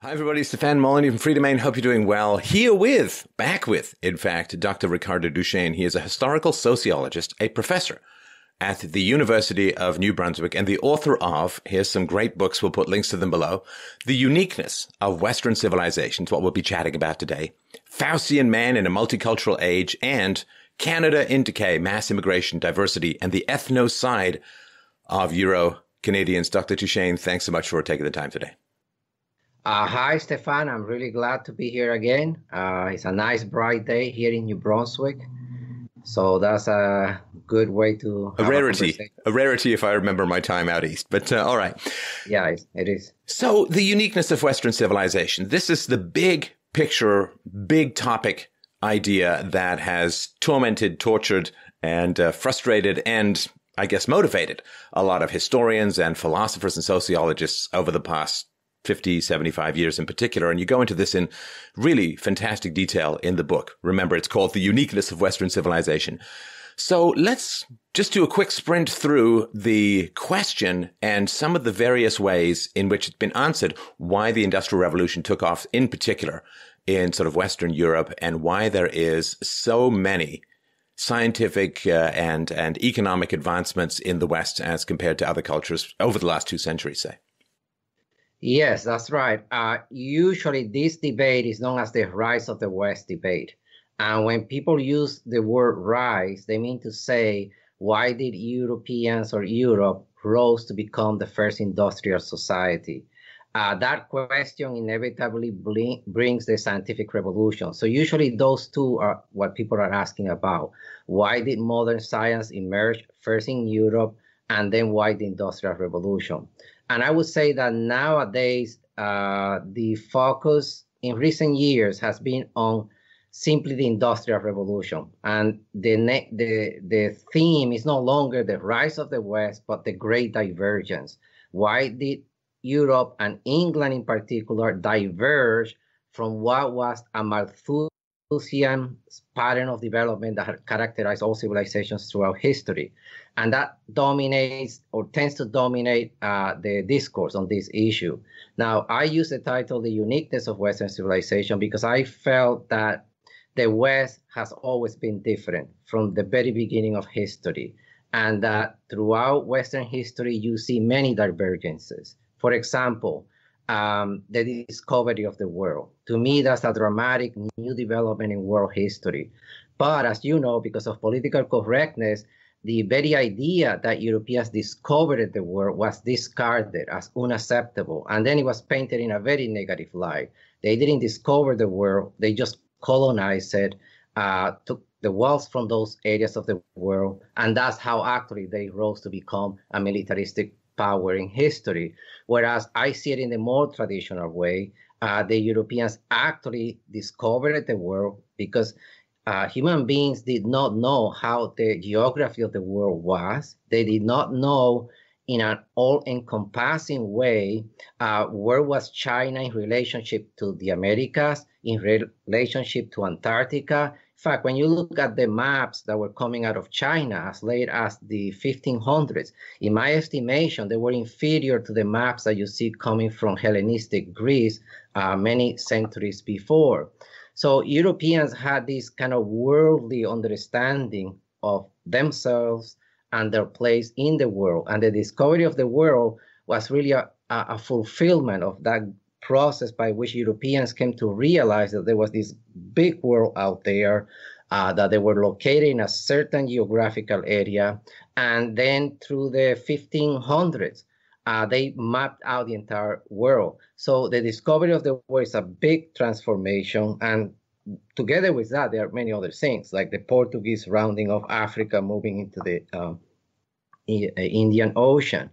Hi, everybody. Stefan Molyneux from Freedom Domain. Hope you're doing well. Here with, back with, in fact, Dr. Ricardo Duchesne. He is a historical sociologist, a professor at the University of New Brunswick, and the author of, here's some great books. We'll put links to them below. The Uniqueness of Western Civilizations, what we'll be chatting about today. Faustian Man in a Multicultural Age, and Canada in Decay, Mass Immigration, Diversity, and the Side of Euro Canadians. Dr. Duchesne, thanks so much for taking the time today. Uh, hi, Stefan. I'm really glad to be here again. Uh, it's a nice, bright day here in New Brunswick. So that's a good way to a rarity, a, a, rarity if I remember my time out east. But uh, all right, yeah, it is. So the uniqueness of Western civilization. This is the big picture, big topic idea that has tormented, tortured, and uh, frustrated, and I guess motivated a lot of historians and philosophers and sociologists over the past 50, 75 years in particular. And you go into this in really fantastic detail in the book. Remember, it's called The Uniqueness of Western Civilization. So let's just do a quick sprint through the question and some of the various ways in which it's been answered why the Industrial Revolution took off in particular in sort of Western Europe and why there is so many scientific uh, and, and economic advancements in the West as compared to other cultures over the last two centuries, say. Yes, that's right. Uh, usually, this debate is known as the rise of the West debate. And when people use the word rise, they mean to say, why did Europeans or Europe rose to become the first industrial society? Uh, that question inevitably bring, brings the scientific revolution. So, usually, those two are what people are asking about. Why did modern science emerge first in Europe and then why the Industrial Revolution? And I would say that nowadays, uh, the focus in recent years has been on simply the industrial revolution. And the, ne- the, the theme is no longer the rise of the West, but the great divergence. Why did Europe and England in particular diverge from what was a Malthusian? Lucian um, pattern of development that has characterized all civilizations throughout history. And that dominates or tends to dominate uh, the discourse on this issue. Now, I use the title The Uniqueness of Western Civilization because I felt that the West has always been different from the very beginning of history. And that throughout Western history, you see many divergences. For example, um, the discovery of the world. To me, that's a dramatic new development in world history. But as you know, because of political correctness, the very idea that Europeans discovered the world was discarded as unacceptable. And then it was painted in a very negative light. They didn't discover the world, they just colonized it, uh, took the wealth from those areas of the world. And that's how actually they rose to become a militaristic power in history, whereas I see it in the more traditional way. Uh, the Europeans actually discovered the world because uh, human beings did not know how the geography of the world was. They did not know in an all-encompassing way uh, where was China in relationship to the Americas, in re- relationship to Antarctica, fact, when you look at the maps that were coming out of China as late as the 1500s, in my estimation, they were inferior to the maps that you see coming from Hellenistic Greece uh, many centuries before. So Europeans had this kind of worldly understanding of themselves and their place in the world. And the discovery of the world was really a, a fulfillment of that process by which Europeans came to realize that there was this big world out there, uh, that they were located in a certain geographical area. And then through the 1500s, uh, they mapped out the entire world. So the discovery of the world is a big transformation. And together with that, there are many other things, like the Portuguese rounding of Africa, moving into the um, uh, Indian Ocean.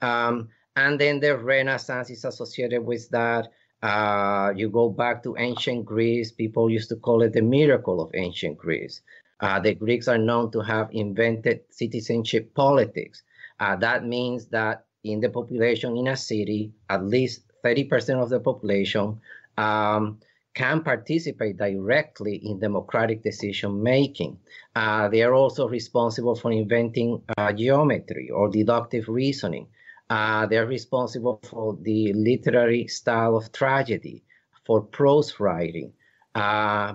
Um, and then the Renaissance is associated with that. Uh, you go back to ancient Greece, people used to call it the miracle of ancient Greece. Uh, the Greeks are known to have invented citizenship politics. Uh, that means that in the population in a city, at least 30% of the population um, can participate directly in democratic decision making. Uh, they are also responsible for inventing uh, geometry or deductive reasoning. Uh, they're responsible for the literary style of tragedy, for prose writing, uh,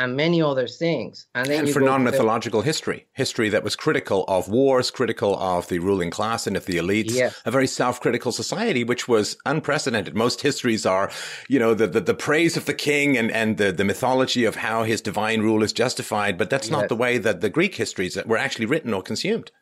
and many other things. And, and for non mythological history, history that was critical of wars, critical of the ruling class and of the elites, yes. a very self critical society, which was unprecedented. Most histories are, you know, the, the, the, praise of the king and, and the, the mythology of how his divine rule is justified, but that's yes. not the way that the Greek histories were actually written or consumed.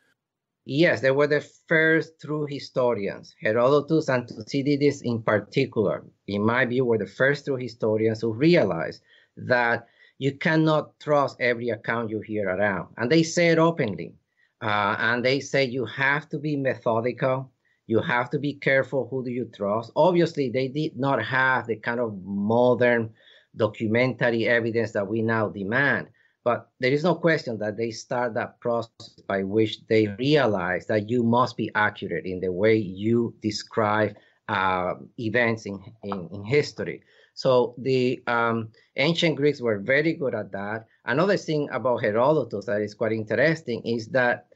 Yes, they were the first true historians. Herodotus and Thucydides, in particular, in my view, were the first true historians who realized that you cannot trust every account you hear around. And they say it openly. Uh, and they say you have to be methodical. You have to be careful who do you trust. Obviously, they did not have the kind of modern documentary evidence that we now demand. But there is no question that they start that process by which they realize that you must be accurate in the way you describe uh, events in, in, in, history. So the um, ancient Greeks were very good at that. Another thing about Herodotus that is quite interesting is that,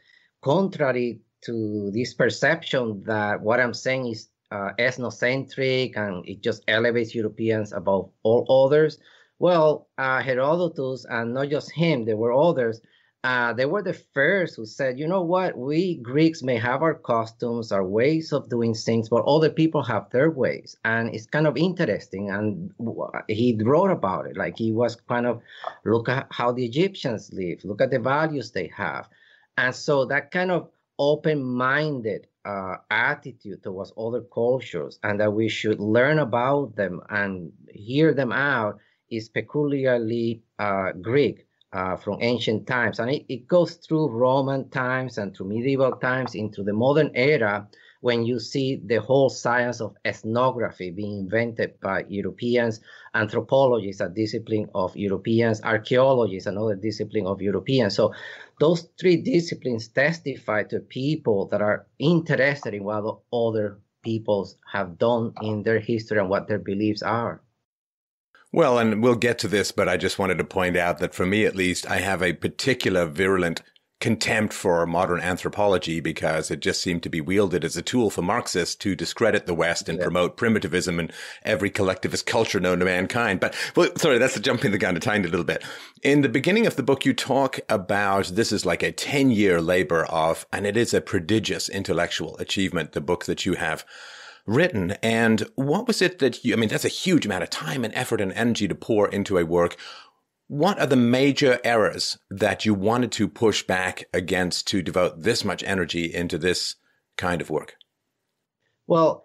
contrary to this perception that what I'm saying is uh, ethnocentric and it just elevates Europeans above all others, well, uh, Herodotus and not just him, there were others. Uh, they were the first who said, you know what, we Greeks may have our costumes, our ways of doing things, but other people have their ways. And it's kind of interesting. And he wrote about it. Like he was kind of, look at how the Egyptians live, look at the values they have. And so that kind of open minded uh, attitude towards other cultures and that we should learn about them and hear them out is peculiarly uh, Greek uh, from ancient times, and it, it goes through Roman times and through medieval times into the modern era when you see the whole science of ethnography being invented by Europeans, anthropology is a discipline of Europeans, archaeology is another discipline of Europeans. So those three disciplines testify to people that are interested in what other peoples have done in their history and what their beliefs are. Well, and we'll get to this, but I just wanted to point out that for me at least, I have a particular virulent contempt for modern anthropology because it just seemed to be wielded as a tool for Marxists to discredit the West and yeah. promote primitivism and every collectivist culture known to mankind. But well, sorry, that's jumping the gun to tiny a little bit. In the beginning of the book, you talk about this is like a 10 year labor of, and it is a prodigious intellectual achievement, the book that you have written. And what was it that you, I mean, that's a huge amount of time and effort and energy to pour into a work. What are the major errors that you wanted to push back against to devote this much energy into this kind of work? Well,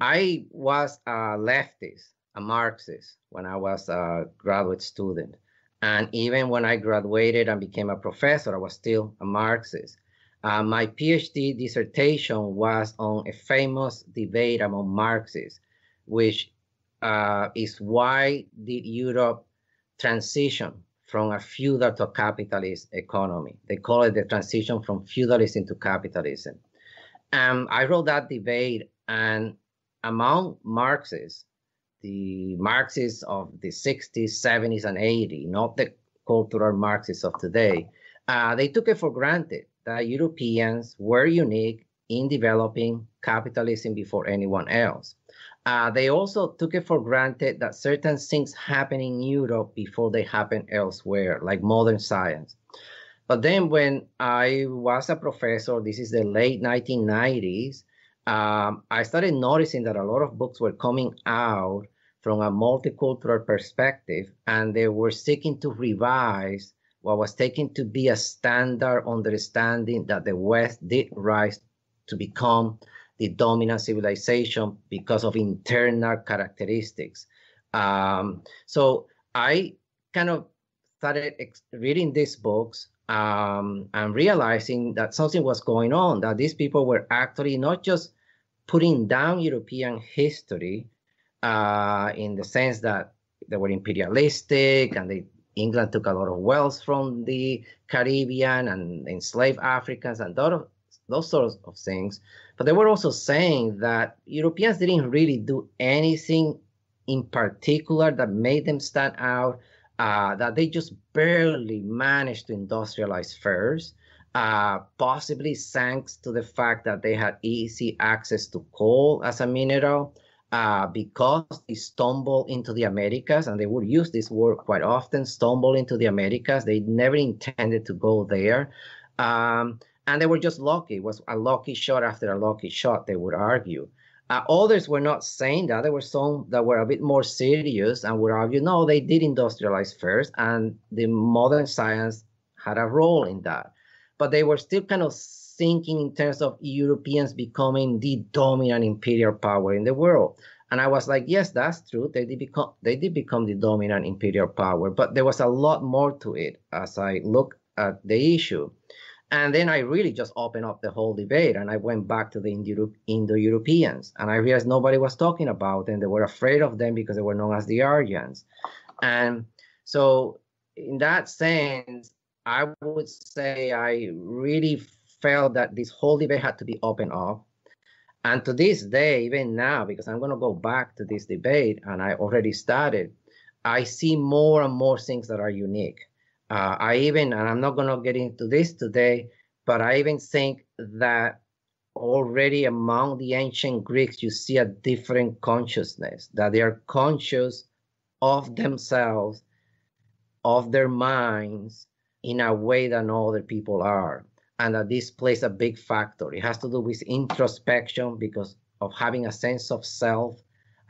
I was a leftist, a Marxist, when I was a graduate student. And even when I graduated and became a professor, I was still a Marxist. Uh, my PhD dissertation was on a famous debate among Marxists, which uh, is why did Europe transition from a feudal to a capitalist economy? They call it the transition from feudalism to capitalism. And I wrote that debate, and among Marxists, the Marxists of the 60s, 70s, and 80s, not the cultural Marxists of today, uh, they took it for granted that Europeans were unique in developing capitalism before anyone else. Uh, they also took it for granted that certain things happen in Europe before they happen elsewhere, like modern science. But then, when I was a professor, this is the late 1990s, um, I started noticing that a lot of books were coming out from a multicultural perspective and they were seeking to revise what was taken to be a standard understanding that the West did rise to become the dominant civilization because of internal characteristics. Um, so I kind of started ex- reading these books um, and realizing that something was going on, that these people were actually not just putting down European history uh, in the sense that they were imperialistic and they England took a lot of wealth from the Caribbean and enslaved Africans and those, those sorts of things. But they were also saying that Europeans didn't really do anything in particular that made them stand out, uh, that they just barely managed to industrialize first, uh, possibly thanks to the fact that they had easy access to coal as a mineral uh, because they stumble into the Americas, and they would use this word quite often stumble into the Americas. They never intended to go there. Um, and they were just lucky. It was a lucky shot after a lucky shot, they would argue. Uh, others were not saying that. There were some that were a bit more serious and would argue, no, they did industrialize first, and the modern science had a role in that. But they were still kind of thinking in terms of Europeans becoming the dominant imperial power in the world. And I was like, yes, that's true. They did become they did become the dominant imperial power, but there was a lot more to it as I look at the issue. And then I really just opened up the whole debate and I went back to the Indo Europeans. And I realized nobody was talking about them. They were afraid of them because they were known as the Aryans. And so, in that sense, I would say I really felt that this whole debate had to be open up. And to this day, even now, because I'm going to go back to this debate and I already started, I see more and more things that are unique. Uh, I even, and I'm not going to get into this today, but I even think that already among the ancient Greeks, you see a different consciousness, that they are conscious of themselves, of their minds, in a way that no other people are and that this plays a big factor. It has to do with introspection because of having a sense of self,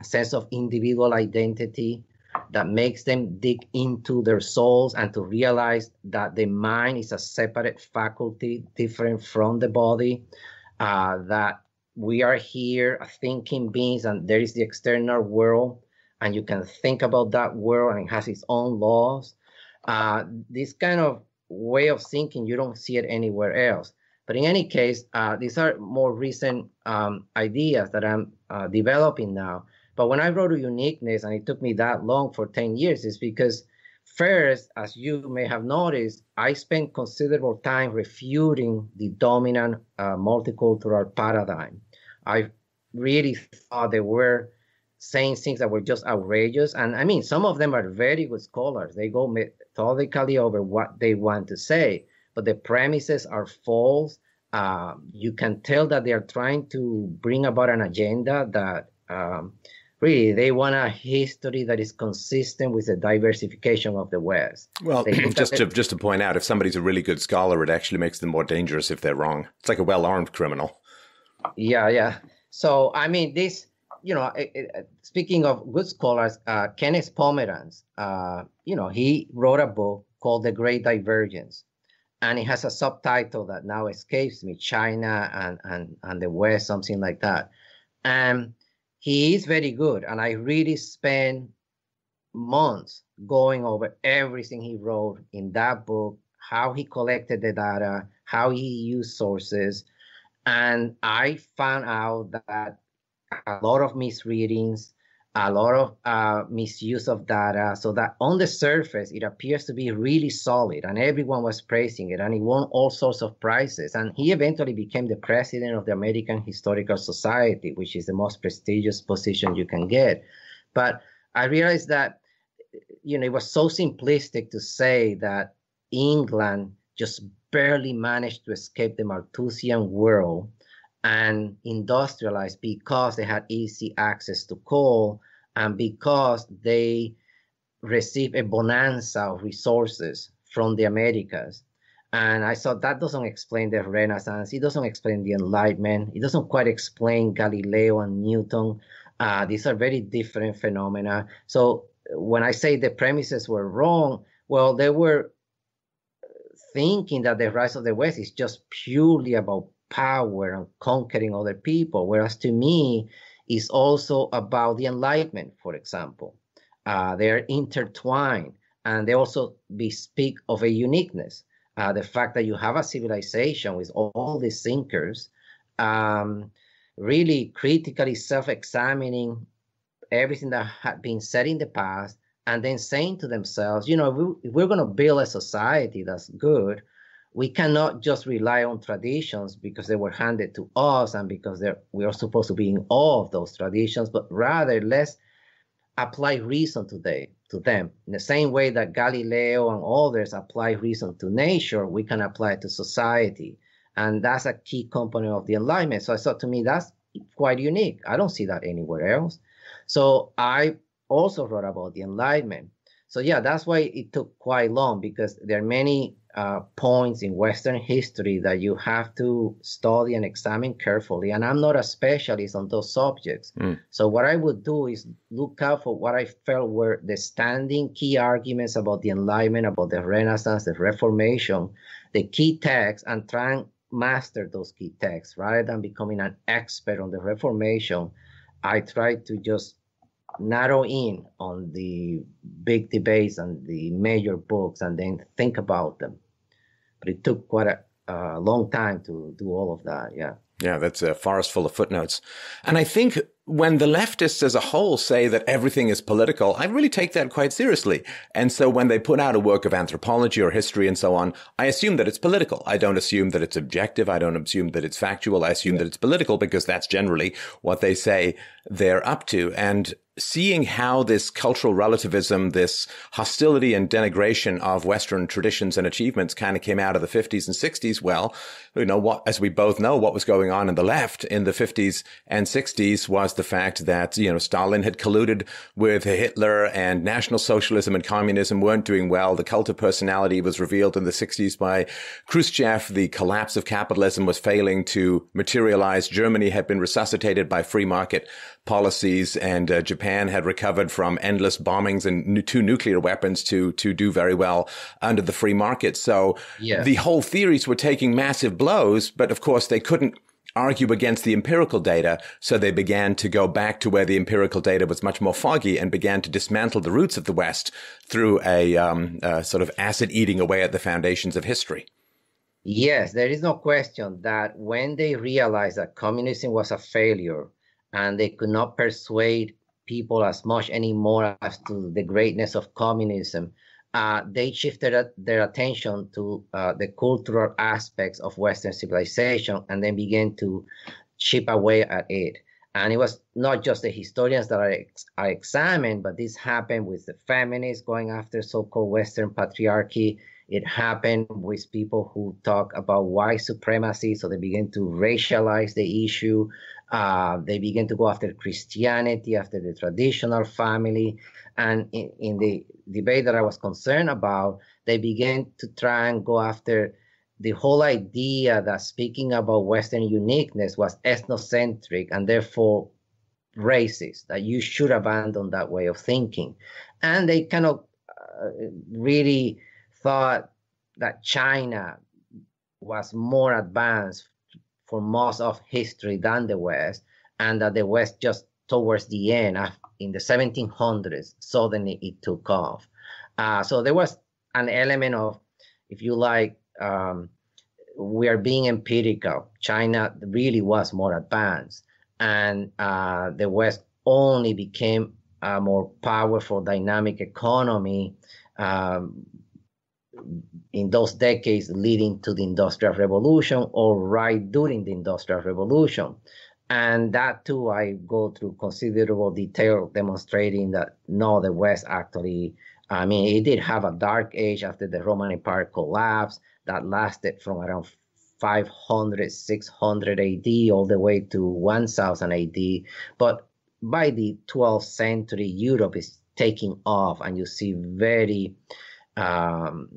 a sense of individual identity that makes them dig into their souls and to realize that the mind is a separate faculty, different from the body, uh, that we are here thinking beings and there is the external world and you can think about that world and it has its own laws. Uh, this kind of way of thinking, you don't see it anywhere else. But in any case, uh, these are more recent um, ideas that I'm uh, developing now. But when I wrote a uniqueness, and it took me that long for 10 years, is because first, as you may have noticed, I spent considerable time refuting the dominant uh, multicultural paradigm. I really thought they were saying things that were just outrageous. And I mean, some of them are very good scholars. They go methodically over what they want to say, but the premises are false. Uh, you can tell that they are trying to bring about an agenda that um, really they want a history that is consistent with the diversification of the West. Well, just to just to point out, if somebody's a really good scholar, it actually makes them more dangerous if they're wrong. It's like a well armed criminal. Yeah, yeah. So I mean, this you know, speaking of good scholars, uh, Kenneth Pomeranz, uh, you know, he wrote a book called The Great Divergence, and it has a subtitle that now escapes me: China and and and the West, something like that. And he is very good, and I really spent months going over everything he wrote in that book, how he collected the data, how he used sources. And I found out that a lot of misreadings, a lot of uh, misuse of data, so that on the surface it appears to be really solid, and everyone was praising it, and he won all sorts of prizes, and he eventually became the president of the American Historical Society, which is the most prestigious position you can get. But I realized that you know it was so simplistic to say that England just barely managed to escape the Malthusian world and industrialized because they had easy access to coal and because they received a bonanza of resources from the Americas. And I thought that doesn't explain the Renaissance. It doesn't explain the Enlightenment. It doesn't quite explain Galileo and Newton. Uh, these are very different phenomena. So when I say the premises were wrong, well, they were thinking that the rise of the West is just purely about power and conquering other people. Whereas to me, is also about the Enlightenment, for example. Uh, they're intertwined and they also bespeak of a uniqueness. Uh, the fact that you have a civilization with all, all these thinkers um, really critically self examining everything that had been said in the past and then saying to themselves, you know, if, we, if we're going to build a society that's good, we cannot just rely on traditions because they were handed to us and because we are supposed to be in awe of those traditions, but rather let's apply reason today to them. In the same way that Galileo and others apply reason to nature, we can apply it to society. And that's a key component of the Enlightenment. So I thought to me that's quite unique. I don't see that anywhere else. So I also wrote about the Enlightenment. So yeah, that's why it took quite long because there are many uh, points in Western history that you have to study and examine carefully. And I'm not a specialist on those subjects. Mm. So, what I would do is look out for what I felt were the standing key arguments about the Enlightenment, about the Renaissance, the Reformation, the key texts, and try and master those key texts rather than becoming an expert on the Reformation. I try to just narrow in on the big debates and the major books and then think about them but it took quite a uh, long time to do all of that. Yeah. Yeah, that's a forest full of footnotes. And I think when the leftists as a whole say that everything is political, I really take that quite seriously. And so when they put out a work of anthropology or history and so on, I assume that it's political. I don't assume that it's objective. I don't assume that it's factual. I assume yeah. that it's political because that's generally what they say they're up to. And seeing how this cultural relativism, this hostility and denigration of Western traditions and achievements kind of came out of the 50s and 60s. Well, you know what, as we both know, what was going on in the left in the 50s and 60s was the fact that, you know, Stalin had colluded with Hitler and National Socialism and communism weren't doing well. The cult of personality was revealed in the 60s by Khrushchev. The collapse of capitalism was failing to materialize. Germany had been resuscitated by free market policies and uh, Japan had recovered from endless bombings and two nuclear weapons to to do very well under the free market. So yeah. the whole theories were taking massive blows, but of course they couldn't argue against the empirical data. So they began to go back to where the empirical data was much more foggy and began to dismantle the roots of the West through a, um, a sort of acid eating away at the foundations of history. Yes, there is no question that when they realized that communism was a failure and they could not persuade people as much anymore as to the greatness of communism, uh, they shifted their attention to uh, the cultural aspects of Western civilization and then began to chip away at it. And it was not just the historians that are, ex- examined, but this happened with the feminists going after so called Western patriarchy. It happened with people who talk about white supremacy, so they begin to racialize the issue. Uh, they begin to go after Christianity, after the traditional family. And in, in the debate that I was concerned about, they began to try and go after the whole idea that speaking about Western uniqueness was ethnocentric and therefore racist, that you should abandon that way of thinking. And they kind of uh, really thought that China was more advanced for most of history than the West, and that the West just towards the end, in the 1700s, suddenly it took off. Uh, so there was an element of, if you like, um, we are being empirical. China really was more advanced, and uh, the West only became a more powerful, dynamic economy um, in those decades leading to the Industrial Revolution or right during the Industrial Revolution. And that too, I go through considerable detail demonstrating that no, the West actually, I mean, it did have a dark age after the Roman Empire collapsed, that lasted from around 500, 600 AD all the way to 1000 AD. But by the 12th century, Europe is taking off, and you see very um,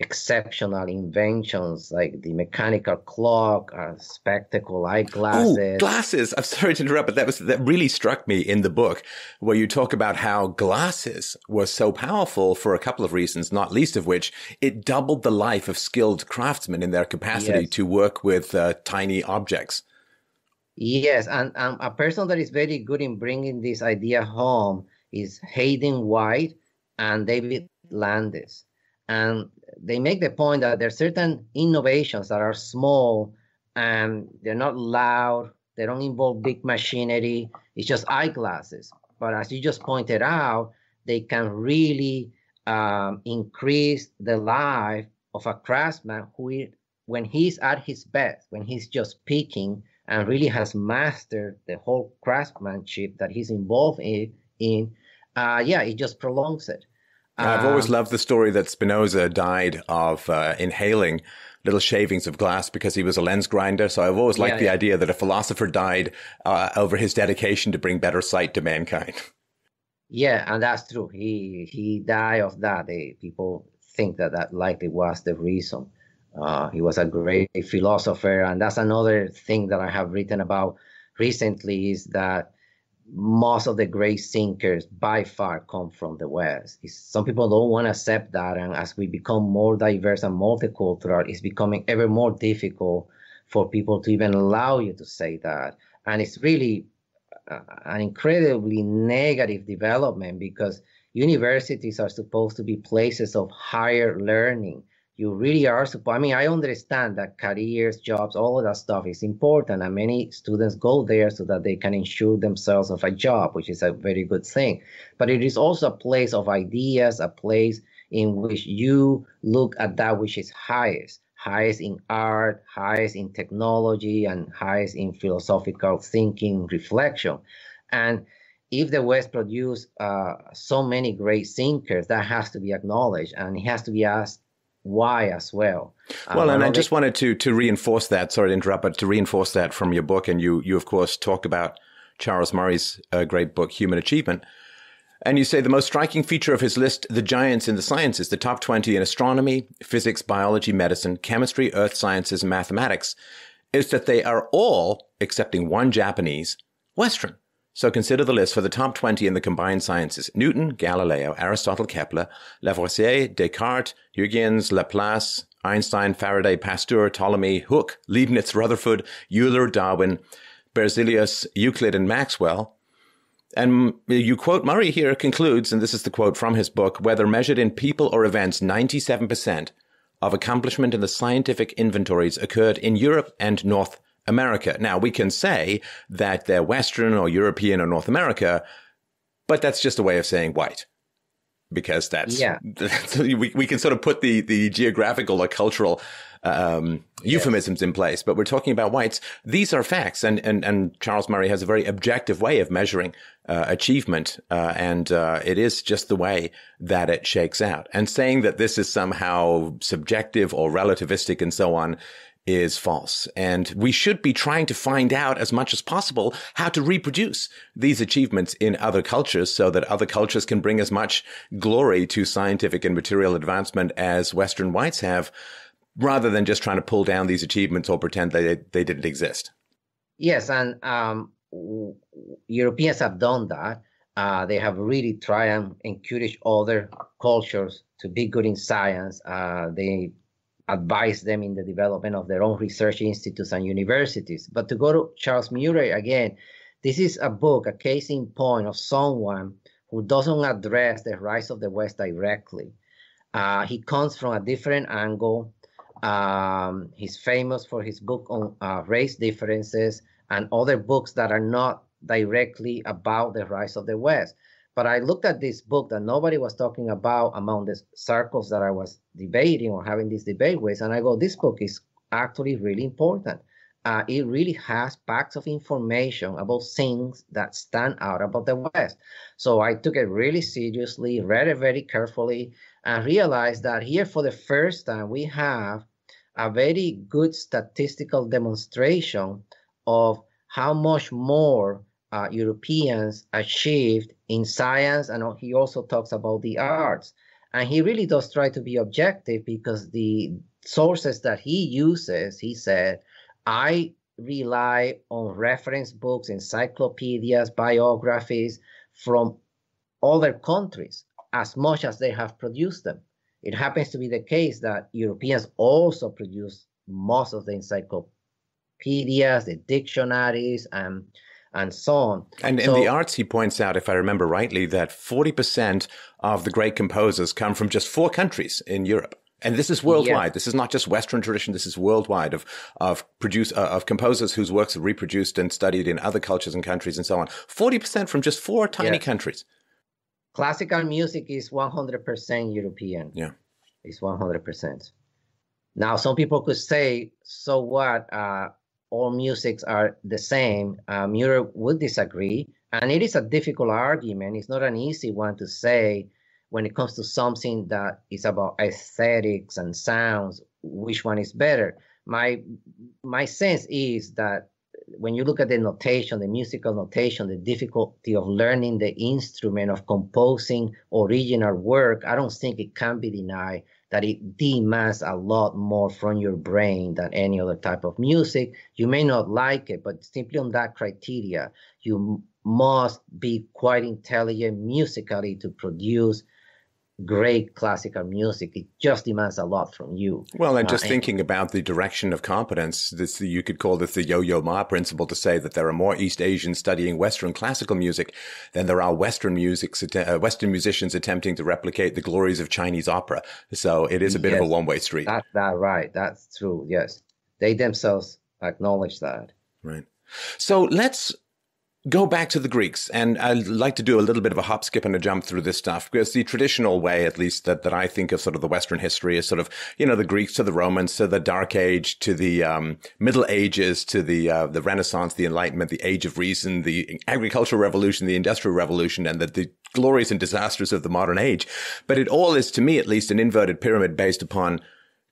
exceptional inventions like the mechanical clock, or uh, spectacle eyeglasses. Ooh, glasses. I'm sorry to interrupt, but that was that really struck me in the book where you talk about how glasses were so powerful for a couple of reasons, not least of which it doubled the life of skilled craftsmen in their capacity yes. to work with uh, tiny objects. Yes, and um, a person that is very good in bringing this idea home is Hayden White and David Landis and they make the point that there are certain innovations that are small and they're not loud they don't involve big machinery it's just eyeglasses but as you just pointed out they can really um, increase the life of a craftsman who when he's at his best when he's just picking and really has mastered the whole craftsmanship that he's involved in, in uh, yeah it just prolongs it um, I've always um, loved the story that Spinoza died of uh, inhaling little shavings of glass because he was a lens grinder. So I've always liked yeah, the yeah. idea that a philosopher died uh, over his dedication to bring better sight to mankind. Yeah, and that's true. He he died of that. They, people think that that likely was the reason. Uh, he was a great philosopher, and that's another thing that I have written about recently is that most of the great thinkers by far come from the West. It's, some people don't want to accept that, and as we become more diverse and multicultural, it's becoming ever more difficult for people to even allow you to say that. And it's really uh, an incredibly negative development because universities are supposed to be places of higher learning you really are supposed. I mean, I understand that careers, jobs, all of that stuff is important, and many students go there so that they can ensure themselves of a job, which is a very good thing. But it is also a place of ideas, a place in which you look at that which is highest, highest in art, highest in technology, and highest in philosophical thinking, reflection, and if the West produced uh, so many great thinkers, that has to be acknowledged, and it has to be asked why as well. Um, well, um, and I, just wanted to to reinforce that. Sorry to interrupt, but to reinforce that from your book, and you you of course talk about Charles Murray's uh, great book, Human Achievement. And you say the most striking feature of his list, the giants in the sciences, the top 20 in astronomy, physics, biology, medicine, chemistry, earth sciences, mathematics, is that they are all, excepting one Japanese, Western. So consider the list for the top 20 in the combined sciences Newton, Galileo, Aristotle, Kepler, Lavoisier, Descartes, Huygens, Laplace, Einstein, Faraday, Pasteur, Ptolemy, Hooke, Leibniz, Rutherford, Euler, Darwin, Berzelius, Euclid, and Maxwell. And you quote Murray here concludes, and this is the quote from his book whether measured in people or events, 97% of accomplishment in the scientific inventories occurred in Europe and North America. Now, we can say that they're Western or European or North America, but that's just a way of saying white because that's, yeah. That's, we, we can sort of put the, the geographical or cultural um, euphemisms in place, but we're talking about whites. These are facts, and and and Charles Murray has a very objective way of measuring uh, achievement, uh, and uh, it is just the way that it shakes out. And saying that this is somehow subjective or relativistic and so on is false. And we should be trying to find out as much as possible how to reproduce these achievements in other cultures so that other cultures can bring as much glory to scientific and material advancement as Western whites have, rather than just trying to pull down these achievements or pretend they, they didn't exist. Yes, and um, Europeans have done that. Uh, they have really tried and encouraged other cultures to be good in science. Uh, they advise them in the development of their own research institutes and universities. But to go to Charles Murray again, this is a book, a case in point of someone who doesn't address the rise of the West directly. Uh, he comes from a different angle. Um, he's famous for his book on uh, race differences and other books that are not directly about the rise of the West. But I looked at this book that nobody was talking about among the circles that I was debating or having this debate with, and I go, this book is actually really important. Uh, it really has packs of information about things that stand out about the West. So I took it really seriously, read it very carefully, and realized that here for the first time we have a very good statistical demonstration of how much more uh, Europeans achieved in science, and he also talks about the arts. And he really does try to be objective because the sources that he uses, he said, I rely on reference books, encyclopedias, biographies from other countries as much as they have produced them. It happens to be the case that Europeans also produce most of the encyclopedias, the dictionaries, and and so on. And so, in the arts, he points out, if I remember rightly, that 40% of the great composers come from just four countries in Europe. And this is worldwide. Yeah. This is not just Western tradition. This is worldwide of of produce uh, of composers whose works are reproduced and studied in other cultures and countries and so on. Forty percent from just four tiny yeah. countries. Classical music is one hundred percent European. Yeah, it's one hundred percent. Now, some people could say, "So what? Uh, all musics are the same. Uh, Muir would disagree, and it is a difficult argument. It's not an easy one to say when it comes to something that is about aesthetics and sounds, which one is better. My my sense is that when you look at the notation, the musical notation, the difficulty of learning the instrument, of composing original work, I don't think it can be denied that it demands a lot more from your brain than any other type of music. You may not like it, but simply on that criteria, you must be quite intelligent musically to produce great classical music. It just demands a lot from you. Well, and uh, just uh, thinking and, about the direction of competence, this, you could call this the yo-yo ma principle to say that there are more East Asians studying Western classical music than there are Western music, uh, Western musicians attempting to replicate the glories of Chinese opera. So it is a bit yes, of a one-way street. That's that right. That's true. Yes, they themselves acknowledge that. Right. So let's go back to the Greeks, and I'd like to do a little bit of a hop, skip, and a jump through this stuff because the traditional way, at least that, that I think of sort of the Western history, is sort of you know the Greeks to the Romans to the Dark Age to the um, Middle Ages to the uh, the Renaissance, the Enlightenment, the Age of Reason, the Agricultural Revolution, the Industrial Revolution, and the, the glories and disasters of the modern age. But it all is, to me at least, an inverted pyramid based upon.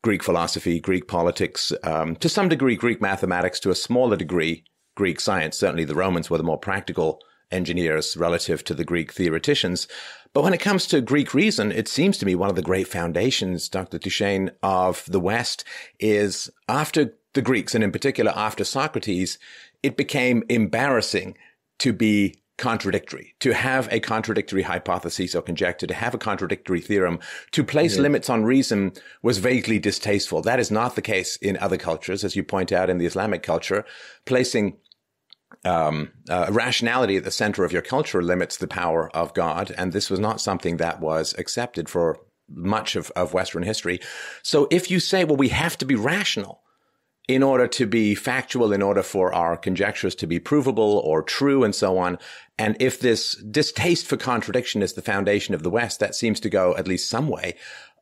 Greek philosophy, Greek politics, um, to some degree, Greek mathematics, to a smaller degree, Greek science. Certainly the Romans were the more practical engineers relative to the Greek theoreticians. But when it comes to Greek reason, it seems to me one of the great foundations, Dr. Duchesne, of the West is after the Greeks, and in particular after Socrates, it became embarrassing to be contradictory, to have a contradictory hypothesis or conjecture, to have a contradictory theorem, to place limits on reason was vaguely distasteful. That is not the case in other cultures, as you point out in the Islamic culture. Placing um, uh, rationality at the center of your culture limits the power of God. And this was not something that was accepted for much of, of Western history. So if you say, well, we have to be rational in order to be factual, in order for our conjectures to be provable or true and so on. And if this distaste for contradiction is the foundation of the West, that seems to go at least some way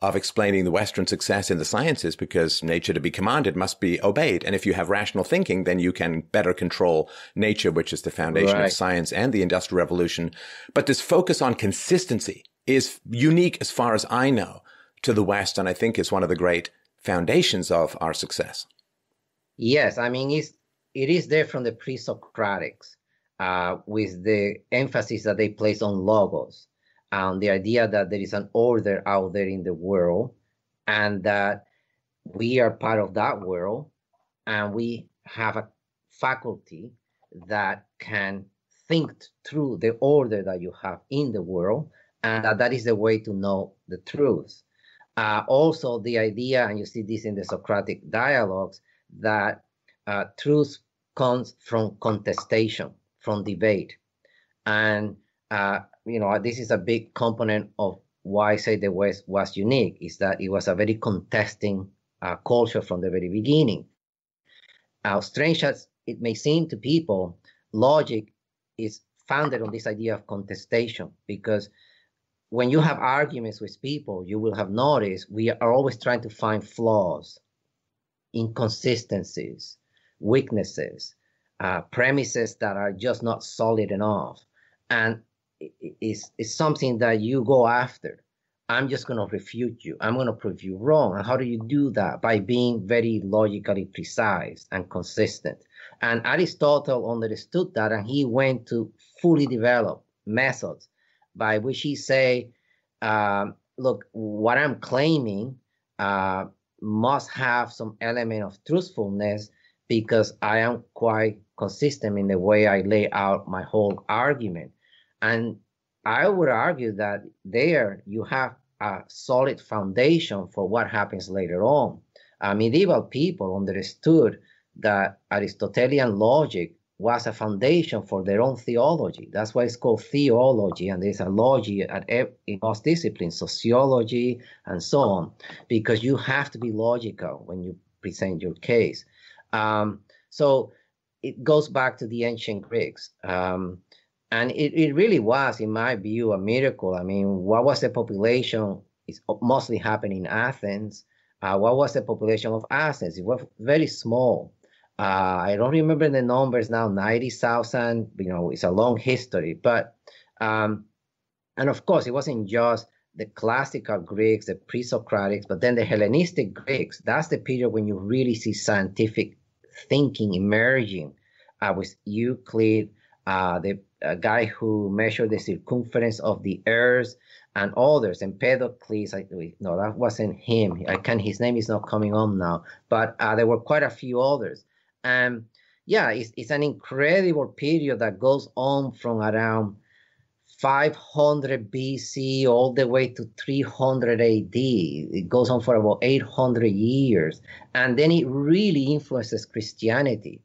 of explaining the Western success in the sciences because nature to be commanded must be obeyed. And if you have rational thinking, then you can better control nature, which is the foundation right. of science and the industrial revolution. But this focus on consistency is unique as far as I know to the West. And I think is one of the great foundations of our success. Yes. I mean, it's, it is there from the pre-Socratics uh, with the emphasis that they place on logos um, the idea that there is an order out there in the world and that we are part of that world and we have a faculty that can think through the order that you have in the world and that, that is the way to know the truth uh, also the idea and you see this in the socratic dialogues that uh, truth comes from contestation from debate and uh, you know this is a big component of why I say the West was unique is that it was a very contesting uh, culture from the very beginning. How strange as it may seem to people, logic is founded on this idea of contestation because when you have arguments with people, you will have noticed we are always trying to find flaws, inconsistencies, weaknesses, uh, premises that are just not solid enough. And is is something that you go after. I'm just going to refute you. I'm going to prove you wrong. And how do you do that? By being very logically precise and consistent. And Aristotle understood that, and he went to fully develop methods by which he say, um, look, what I'm claiming uh, must have some element of truthfulness because I am quite consistent in the way I lay out my whole argument. And I would argue that there you have a solid foundation for what happens later on. Uh, medieval people understood that Aristotelian logic was a foundation for their own theology. That's why it's called theology, and there's a logy at in most disciplines, sociology and so on, because you have to be logical when you present your case. Um, so it goes back to the ancient Greeks. Um, and it, it really was, in my view, a miracle. I mean, what was the population? It's mostly happening in Athens. Uh, what was the population of Athens? It was very small. Uh, I don't remember the numbers now, 90,000, you know, it's a long history. But, um, and of course, it wasn't just the classical Greeks, the pre Socratics, but then the Hellenistic Greeks. That's the period when you really see scientific thinking emerging uh, with Euclid, uh, the a guy who measured the circumference of the earth and others, Empedocles. I, no, that wasn't him. I can His name is not coming on now. But uh, there were quite a few others. And um, yeah, it's, it's an incredible period that goes on from around 500 BC all the way to 300 AD. It goes on for about 800 years. And then it really influences Christianity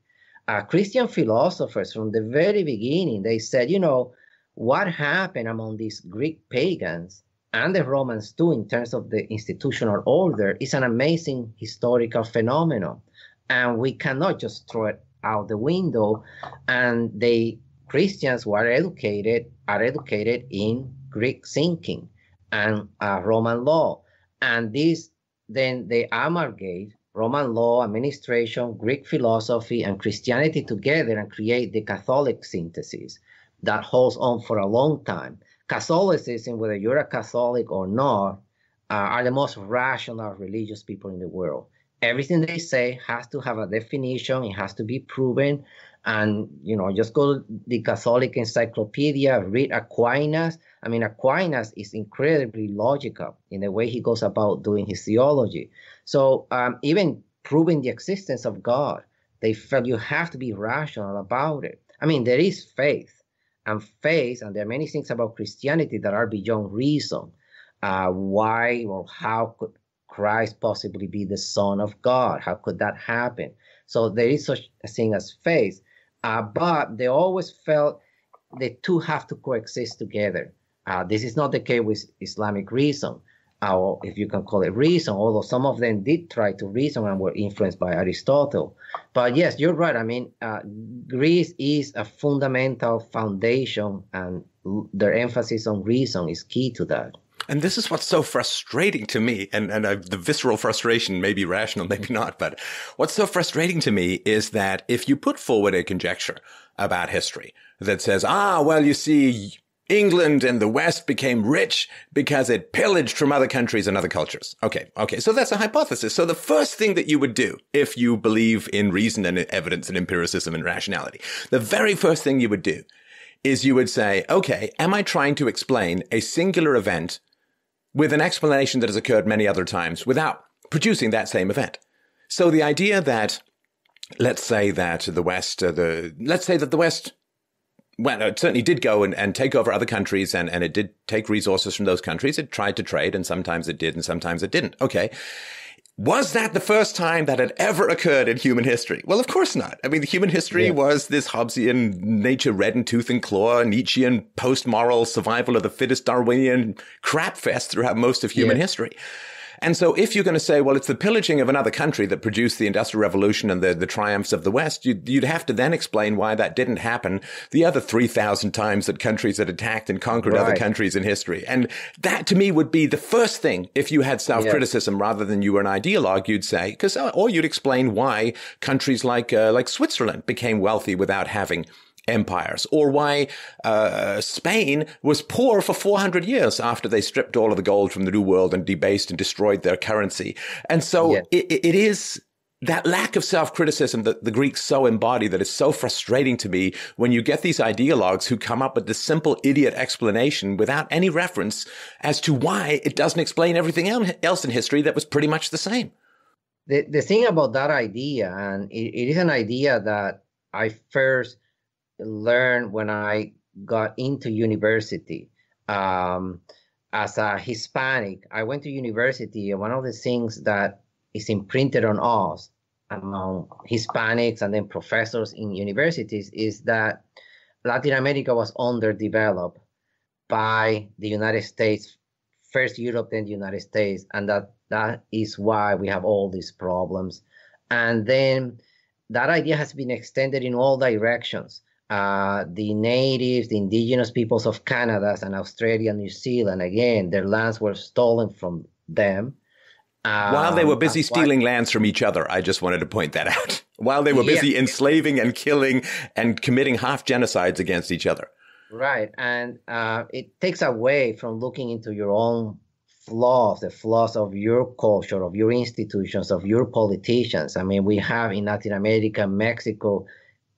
uh, Christian philosophers from the very beginning, they said, you know, what happened among these Greek pagans and the Romans too, in terms of the institutional order, is an amazing historical phenomenon. And we cannot just throw it out the window. And they Christians were educated, are educated in Greek thinking and uh, Roman law. And this then they amalgate. Roman law, administration, Greek philosophy, and Christianity together and create the Catholic synthesis that holds on for a long time. Catholicism, whether you're a Catholic or not, uh, are the most rational religious people in the world. Everything they say has to have a definition, it has to be proven. And, you know, just go to the Catholic Encyclopedia, read Aquinas. I mean, Aquinas is incredibly logical in the way he goes about doing his theology. So um, even proving the existence of God, they felt you have to be rational about it. I mean, there is faith and faith, and there are many things about Christianity that are beyond reason. Uh, why or how could Christ possibly be the Son of God? How could that happen? So there is such a thing as faith, uh, but they always felt the two have to coexist together. Uh, this is not the case with Islamic reason our, if you can call it reason, although some of them did try to reason and were influenced by Aristotle. But yes, you're right. I mean, uh, Greece is a fundamental foundation, and their emphasis on reason is key to that. And this is what's so frustrating to me, and, and uh, the visceral frustration may be rational, maybe not, but what's so frustrating to me is that if you put forward a conjecture about history that says, ah, well, you see, England and the West became rich because it pillaged from other countries and other cultures. Okay. Okay. So that's a hypothesis. So the first thing that you would do if you believe in reason and evidence and empiricism and rationality, the very first thing you would do is you would say, okay, am I trying to explain a singular event with an explanation that has occurred many other times without producing that same event? So the idea that let's say that the West, uh, the let's say that the West well, it certainly did go and, and take over other countries and, and it did take resources from those countries. It tried to trade and sometimes it did and sometimes it didn't. Okay. Was that the first time that had ever occurred in human history? Well, of course not. I mean, the human history yeah. was this Hobbesian nature red in tooth and claw, Nietzschean post-moral survival of the fittest Darwinian crapfest throughout most of human yeah. history. And so if you're going to say, well, it's the pillaging of another country that produced the Industrial Revolution and the, the triumphs of the West, you'd, you'd have to then explain why that didn't happen the other 3,000 times that countries had attacked and conquered right. other countries in history. And that to me would be the first thing if you had self criticism rather than you were an ideologue, you'd say, because, uh, or you'd explain why countries like, uh, like Switzerland became wealthy without having empires, or why uh, Spain was poor for 400 years after they stripped all of the gold from the New World and debased and destroyed their currency. And so yeah. it, it is that lack of self-criticism that the Greeks so embody that is so frustrating to me when you get these ideologues who come up with this simple idiot explanation without any reference as to why it doesn't explain everything else in history that was pretty much the same. The, the thing about that idea, and it, it is an idea that I first learned when I got into university um, as a Hispanic. I went to university, and one of the things that is imprinted on us among Hispanics and then professors in universities is that Latin America was underdeveloped by the United States, first Europe, then the United States, and that that is why we have all these problems. And then that idea has been extended in all directions. Uh, the natives, the indigenous peoples of Canada and Australia, New Zealand, again, their lands were stolen from them. Um, While they were um, busy stealing lands from each other, I just wanted to point that out. While they were busy yeah. enslaving and killing and committing half genocides against each other. Right. And uh, it takes away from looking into your own flaws, the flaws of your culture, of your institutions, of your politicians. I mean, we have in Latin America, Mexico,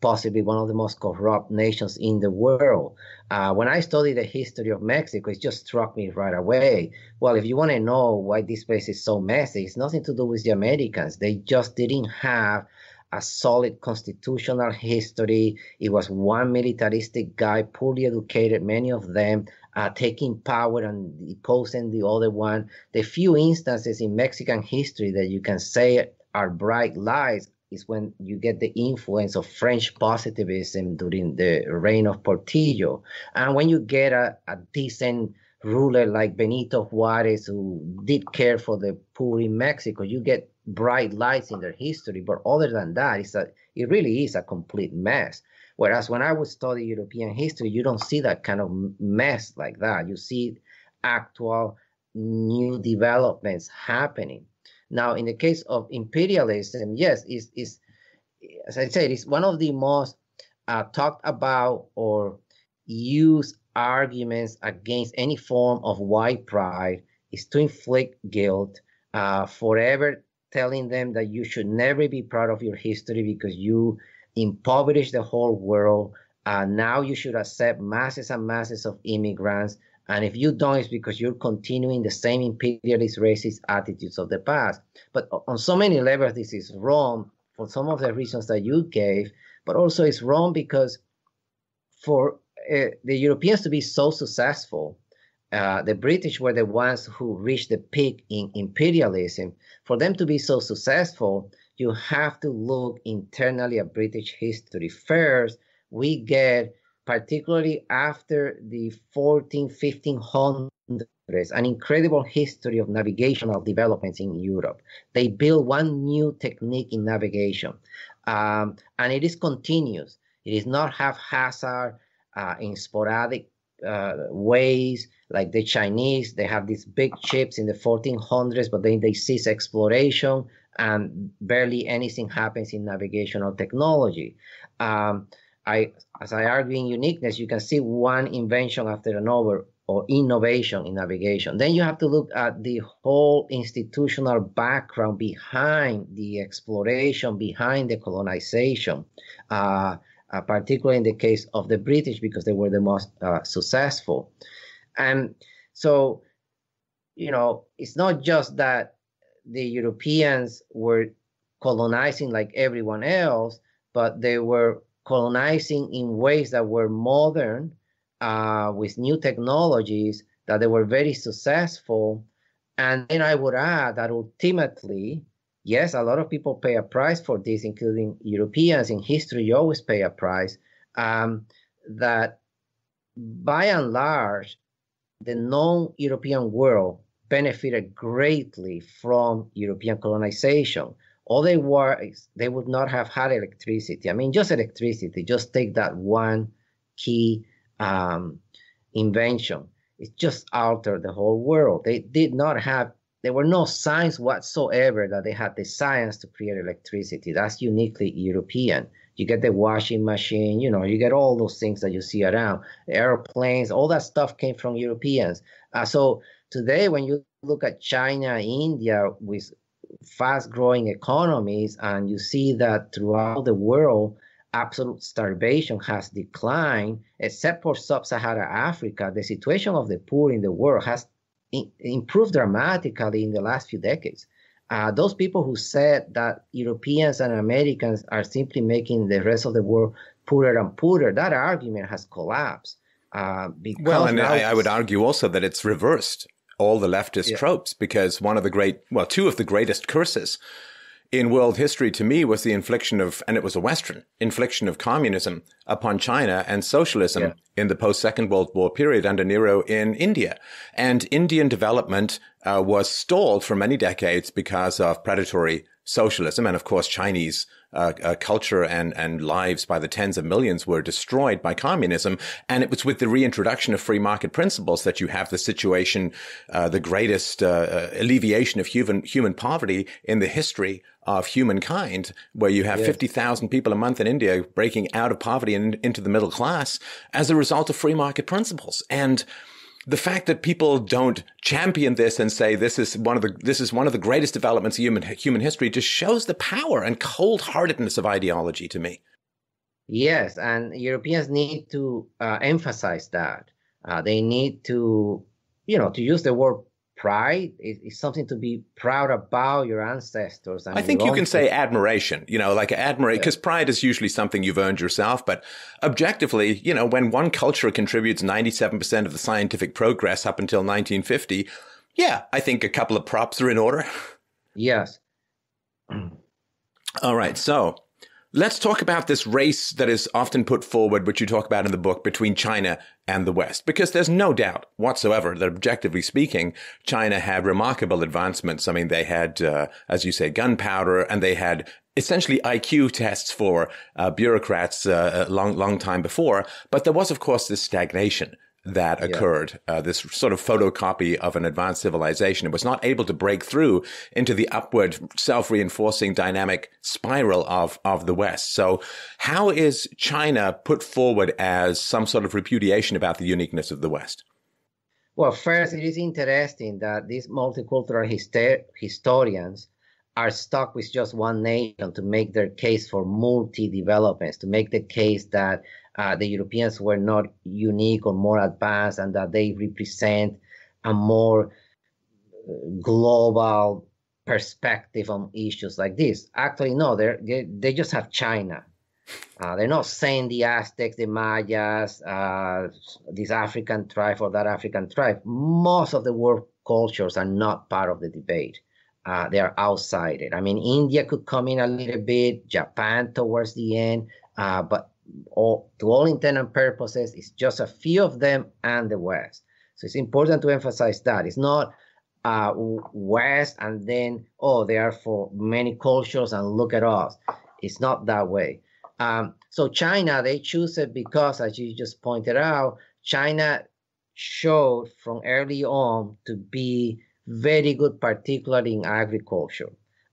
possibly one of the most corrupt nations in the world. Uh, when I studied the history of Mexico, it just struck me right away. Well, if you want to know why this place is so messy, it's nothing to do with the Americans. They just didn't have a solid constitutional history. It was one militaristic guy, poorly educated, many of them uh, taking power and deposing the other one. The few instances in Mexican history that you can say are bright lights is when you get the influence of French positivism during the reign of Portillo. And when you get a, a decent ruler like Benito Juarez, who did care for the poor in Mexico, you get bright lights in their history. But other than that, it's a, it really is a complete mess. Whereas when I would study European history, you don't see that kind of mess like that. You see actual new developments happening. Now, in the case of imperialism, yes, is is as I said, it's one of the most uh, talked about or used arguments against any form of white pride is to inflict guilt, uh, forever telling them that you should never be proud of your history because you impoverished the whole world. Uh, now you should accept masses and masses of immigrants and if you don't, it's because you're continuing the same imperialist racist attitudes of the past. But on so many levels, this is wrong for some of the reasons that you gave, but also it's wrong because for uh, the Europeans to be so successful, uh, the British were the ones who reached the peak in imperialism. For them to be so successful, you have to look internally at British history first. We get particularly after the 14, 1500s, an incredible history of navigational developments in Europe. They build one new technique in navigation, um, and it is continuous. It is not haphazard uh, in sporadic uh, ways like the Chinese. They have these big ships in the 1400s, but then they cease exploration and barely anything happens in navigational technology. Um, I, as I argue in uniqueness, you can see one invention after another or innovation in navigation. Then you have to look at the whole institutional background behind the exploration, behind the colonization, uh, uh, particularly in the case of the British, because they were the most uh, successful. And so, you know, it's not just that the Europeans were colonizing like everyone else, but they were colonizing in ways that were modern uh, with new technologies that they were very successful and then i would add that ultimately yes a lot of people pay a price for this including europeans in history you always pay a price um, that by and large the non-european world benefited greatly from european colonization all they were is they would not have had electricity. I mean, just electricity. Just take that one key um, invention. It just altered the whole world. They did not have. There were no signs whatsoever that they had the science to create electricity. That's uniquely European. You get the washing machine, you know, you get all those things that you see around, airplanes, all that stuff came from Europeans. Uh, so today, when you look at China, India, with fast growing economies, and you see that throughout the world, absolute starvation has declined, except for sub Saharan Africa. The situation of the poor in the world has in- improved dramatically in the last few decades. Uh, those people who said that Europeans and Americans are simply making the rest of the world poorer and poorer, that argument has collapsed. Uh, well, and I, I, would argue also that it's reversed all the leftist yeah. tropes because one of the great, well, two of the greatest curses in world history to me was the infliction of, and it was a Western infliction of communism upon China and socialism yeah. in the post Second World War period under Nero in India. And Indian development uh, was stalled for many decades because of predatory socialism. And of course, Chinese uh, uh, culture and, and lives by the tens of millions were destroyed by communism. And it was with the reintroduction of free market principles that you have the situation, uh, the greatest uh, uh, alleviation of human, human poverty in the history of humankind, where you have 50,000 people a month in India breaking out of poverty and into the middle class as a result of free market principles. And the fact that people don't champion this and say this is one of the this is one of the greatest developments in human human history just shows the power and cold-heartedness of ideology to me. Yes, and Europeans need to uh, emphasize that. Uh, they need to, you know, to use the word pride. It, it's something to be proud about your ancestors. I think you can say admiration, you know, like admiration, because yeah. pride is usually something you've earned yourself. But objectively, you know, when one culture contributes 97% of the scientific progress up until 1950, yeah, I think a couple of props are in order. Yes. All right. So Let's talk about this race that is often put forward, which you talk about in the book, between China and the West, because there's no doubt whatsoever that, objectively speaking, China had remarkable advancements. I mean, they had, uh, as you say, gunpowder, and they had essentially IQ tests for uh, bureaucrats a uh, uh, long, long time before. But there was, of course, this stagnation that occurred, yeah. uh, this sort of photocopy of an advanced civilization. It was not able to break through into the upward self-reinforcing dynamic spiral of, of the West. So how is China put forward as some sort of repudiation about the uniqueness of the West? Well, first, it is interesting that these multicultural hyster- historians are stuck with just one nation to make their case for multi developments, to make the case that uh, the Europeans were not unique or more advanced, and that they represent a more uh, global perspective on issues like this. Actually, no, they they just have China. Uh, they're not saying the Aztecs, the Mayas, uh, this African tribe or that African tribe. Most of the world cultures are not part of the debate. Uh, they are outside it. I mean, India could come in a little bit, Japan towards the end, uh, but all, to all intent and purposes, it's just a few of them and the West. So it's important to emphasize that. It's not uh, West and then, oh, they are for many cultures and look at us. It's not that way. Um, so China, they choose it because, as you just pointed out, China showed from early on to be very good, particularly in agriculture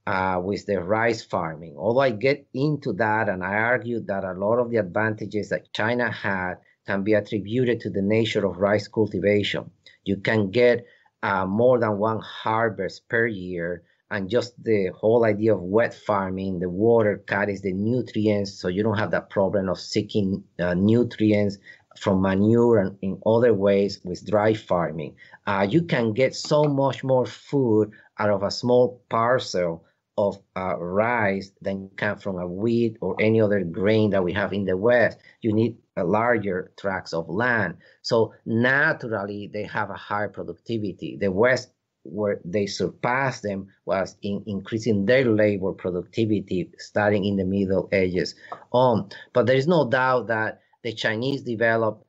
uh, with the rice farming. Although I get into that and I argue that a lot of the advantages that China had can be attributed to the nature of rice cultivation. You can get uh, more than one harvest per year, and just the whole idea of wet farming, the water carries the nutrients, so you don't have that problem of seeking uh, nutrients from manure and in other ways with dry farming. Uh, you can get so much more food out of a small parcel of uh, rice than come from a wheat or any other grain that we have in the West. You need larger tracts of land. So naturally, they have a higher productivity. The West, where they surpassed them, was in increasing their labor productivity starting in the Middle Ages on. But there is no doubt that the Chinese developed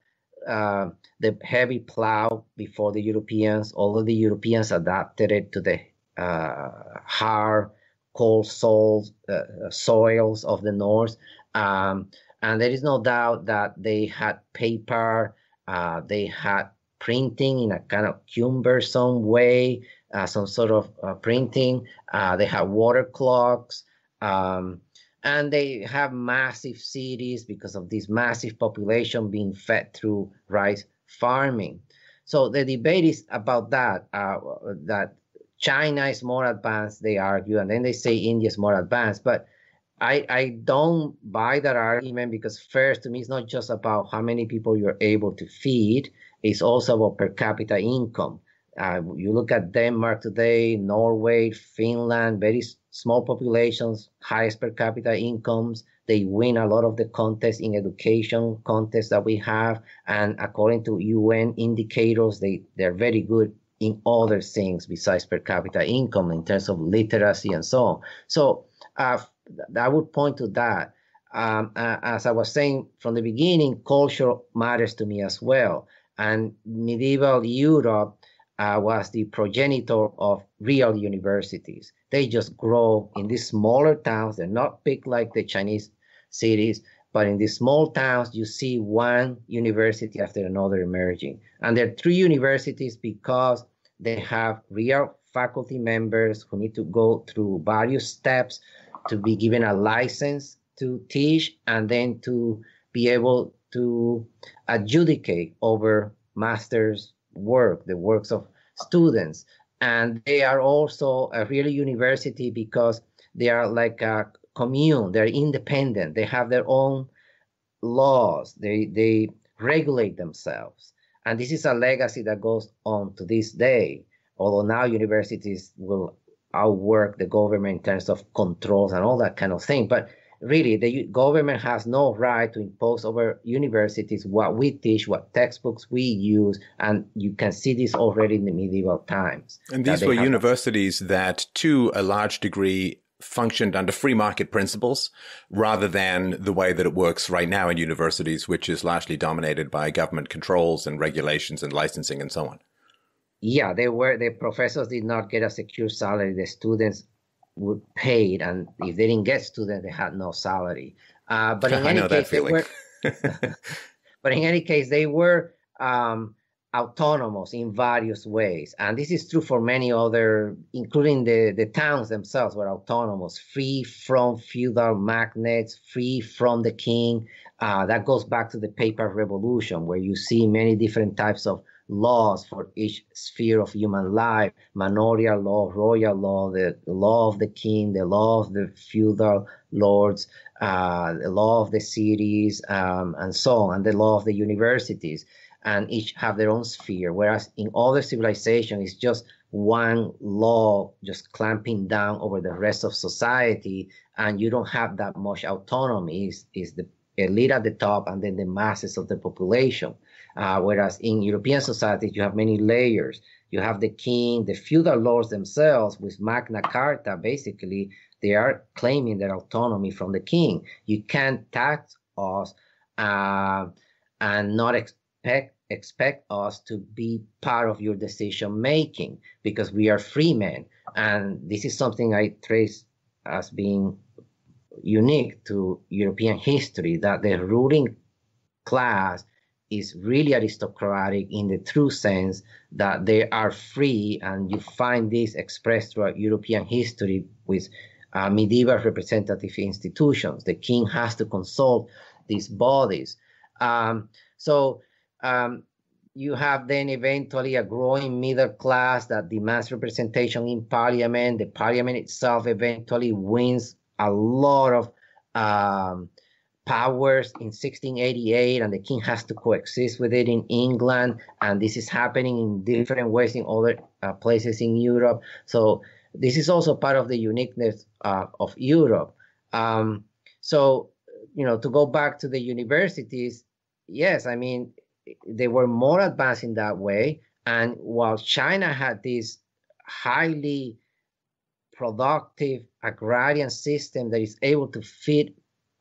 uh, the heavy plow before the Europeans, although the Europeans adapted it to the uh, hard cold soils, uh, uh, soils of the north. Um, and there is no doubt that they had paper, uh, they had printing in a kind of cumbersome way, uh, some sort of uh, printing. Uh, they had water clocks. Um, and they have massive cities because of this massive population being fed through rice farming. So the debate is about that, uh, that China is more advanced, they argue, and then they say India is more advanced. But I, I don't buy that argument because, first, to me, it's not just about how many people you're able to feed, it's also about per capita income. Uh, you look at Denmark today, Norway, Finland, very small populations, highest per capita incomes. They win a lot of the contests in education contests that we have, and according to UN indicators, they they're very good in other things besides per capita income in terms of literacy and so on. So uh, I would point to that. Um, uh, as I was saying from the beginning, culture matters to me as well. And medieval Europe uh, was the progenitor of real universities. They just grow in these smaller towns. They're not big like the Chinese cities, but in these small towns, you see one university after another emerging. And there are three universities because they have real faculty members who need to go through various steps to be given a license to teach and then to be able to adjudicate over master's work, the works of students. And they are also a real university because they are like a commune, they're independent, they have their own laws, they, they regulate themselves. And this is a legacy that goes on to this day, although now universities will outwork the government in terms of controls and all that kind of thing. But really, the government has no right to impose over universities what we teach, what textbooks we use. And you can see this already in the medieval times. And these were universities that, to a large degree, functioned under free market principles rather than the way that it works right now in universities, which is largely dominated by government controls and regulations and licensing and so on. Yeah, they were the professors did not get a secure salary. The students were paid, and if they didn't get students, they had no salary. Uh, but in I any case, they were. but in any case, they were um, autonomous in various ways. And this is true for many other, including the, the towns themselves were autonomous, free from feudal magnates, free from the king. Uh, that goes back to the paper revolution, where you see many different types of laws for each sphere of human life manorial law, royal law, the law of the king, the law of the feudal lords, uh, the law of the cities, um, and so on, and the law of the universities and each have their own sphere. Whereas in other civilization, it's just one law just clamping down over the rest of society, and you don't have that much autonomy. Is is the elite at the top, and then the masses of the population. Uh, whereas in European societies, you have many layers. You have the king, the feudal lords themselves, with Magna Carta, basically, they are claiming their autonomy from the king. You can't tax us uh, and not ex- expect expect us to be part of your decision making because we are free men and this is something i trace as being unique to european history that the ruling class is really aristocratic in the true sense that they are free and you find this expressed throughout european history with uh, medieval representative institutions the king has to consult these bodies um, so um, you have then eventually a growing middle class that demands representation in parliament. The parliament itself eventually wins a lot of um, powers in 1688, and the king has to coexist with it in England. And this is happening in different ways in other uh, places in Europe. So, this is also part of the uniqueness uh, of Europe. Um, so, you know, to go back to the universities, yes, I mean, they were more advanced in that way. And while China had this highly productive agrarian system that is able to feed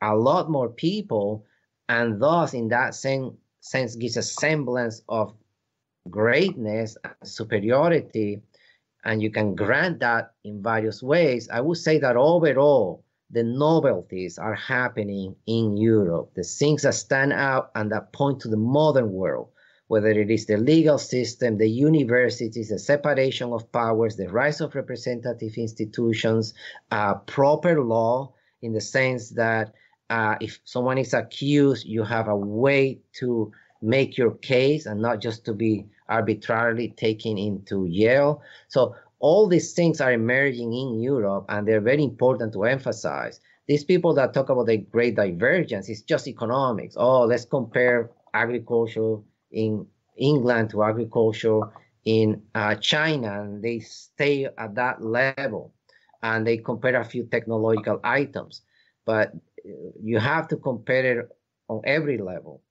a lot more people, and thus, in that same sense, gives a semblance of greatness, superiority, and you can grant that in various ways. I would say that overall, the novelties are happening in Europe, the things that stand out and that point to the modern world, whether it is the legal system, the universities, the separation of powers, the rise of representative institutions, uh, proper law, in the sense that uh, if someone is accused, you have a way to make your case and not just to be arbitrarily taken into jail. So all these things are emerging in Europe and they're very important to emphasize. These people that talk about the great divergence, it's just economics. Oh, let's compare agriculture in England to agriculture in uh, China, and they stay at that level and they compare a few technological items. But uh, you have to compare it on every level.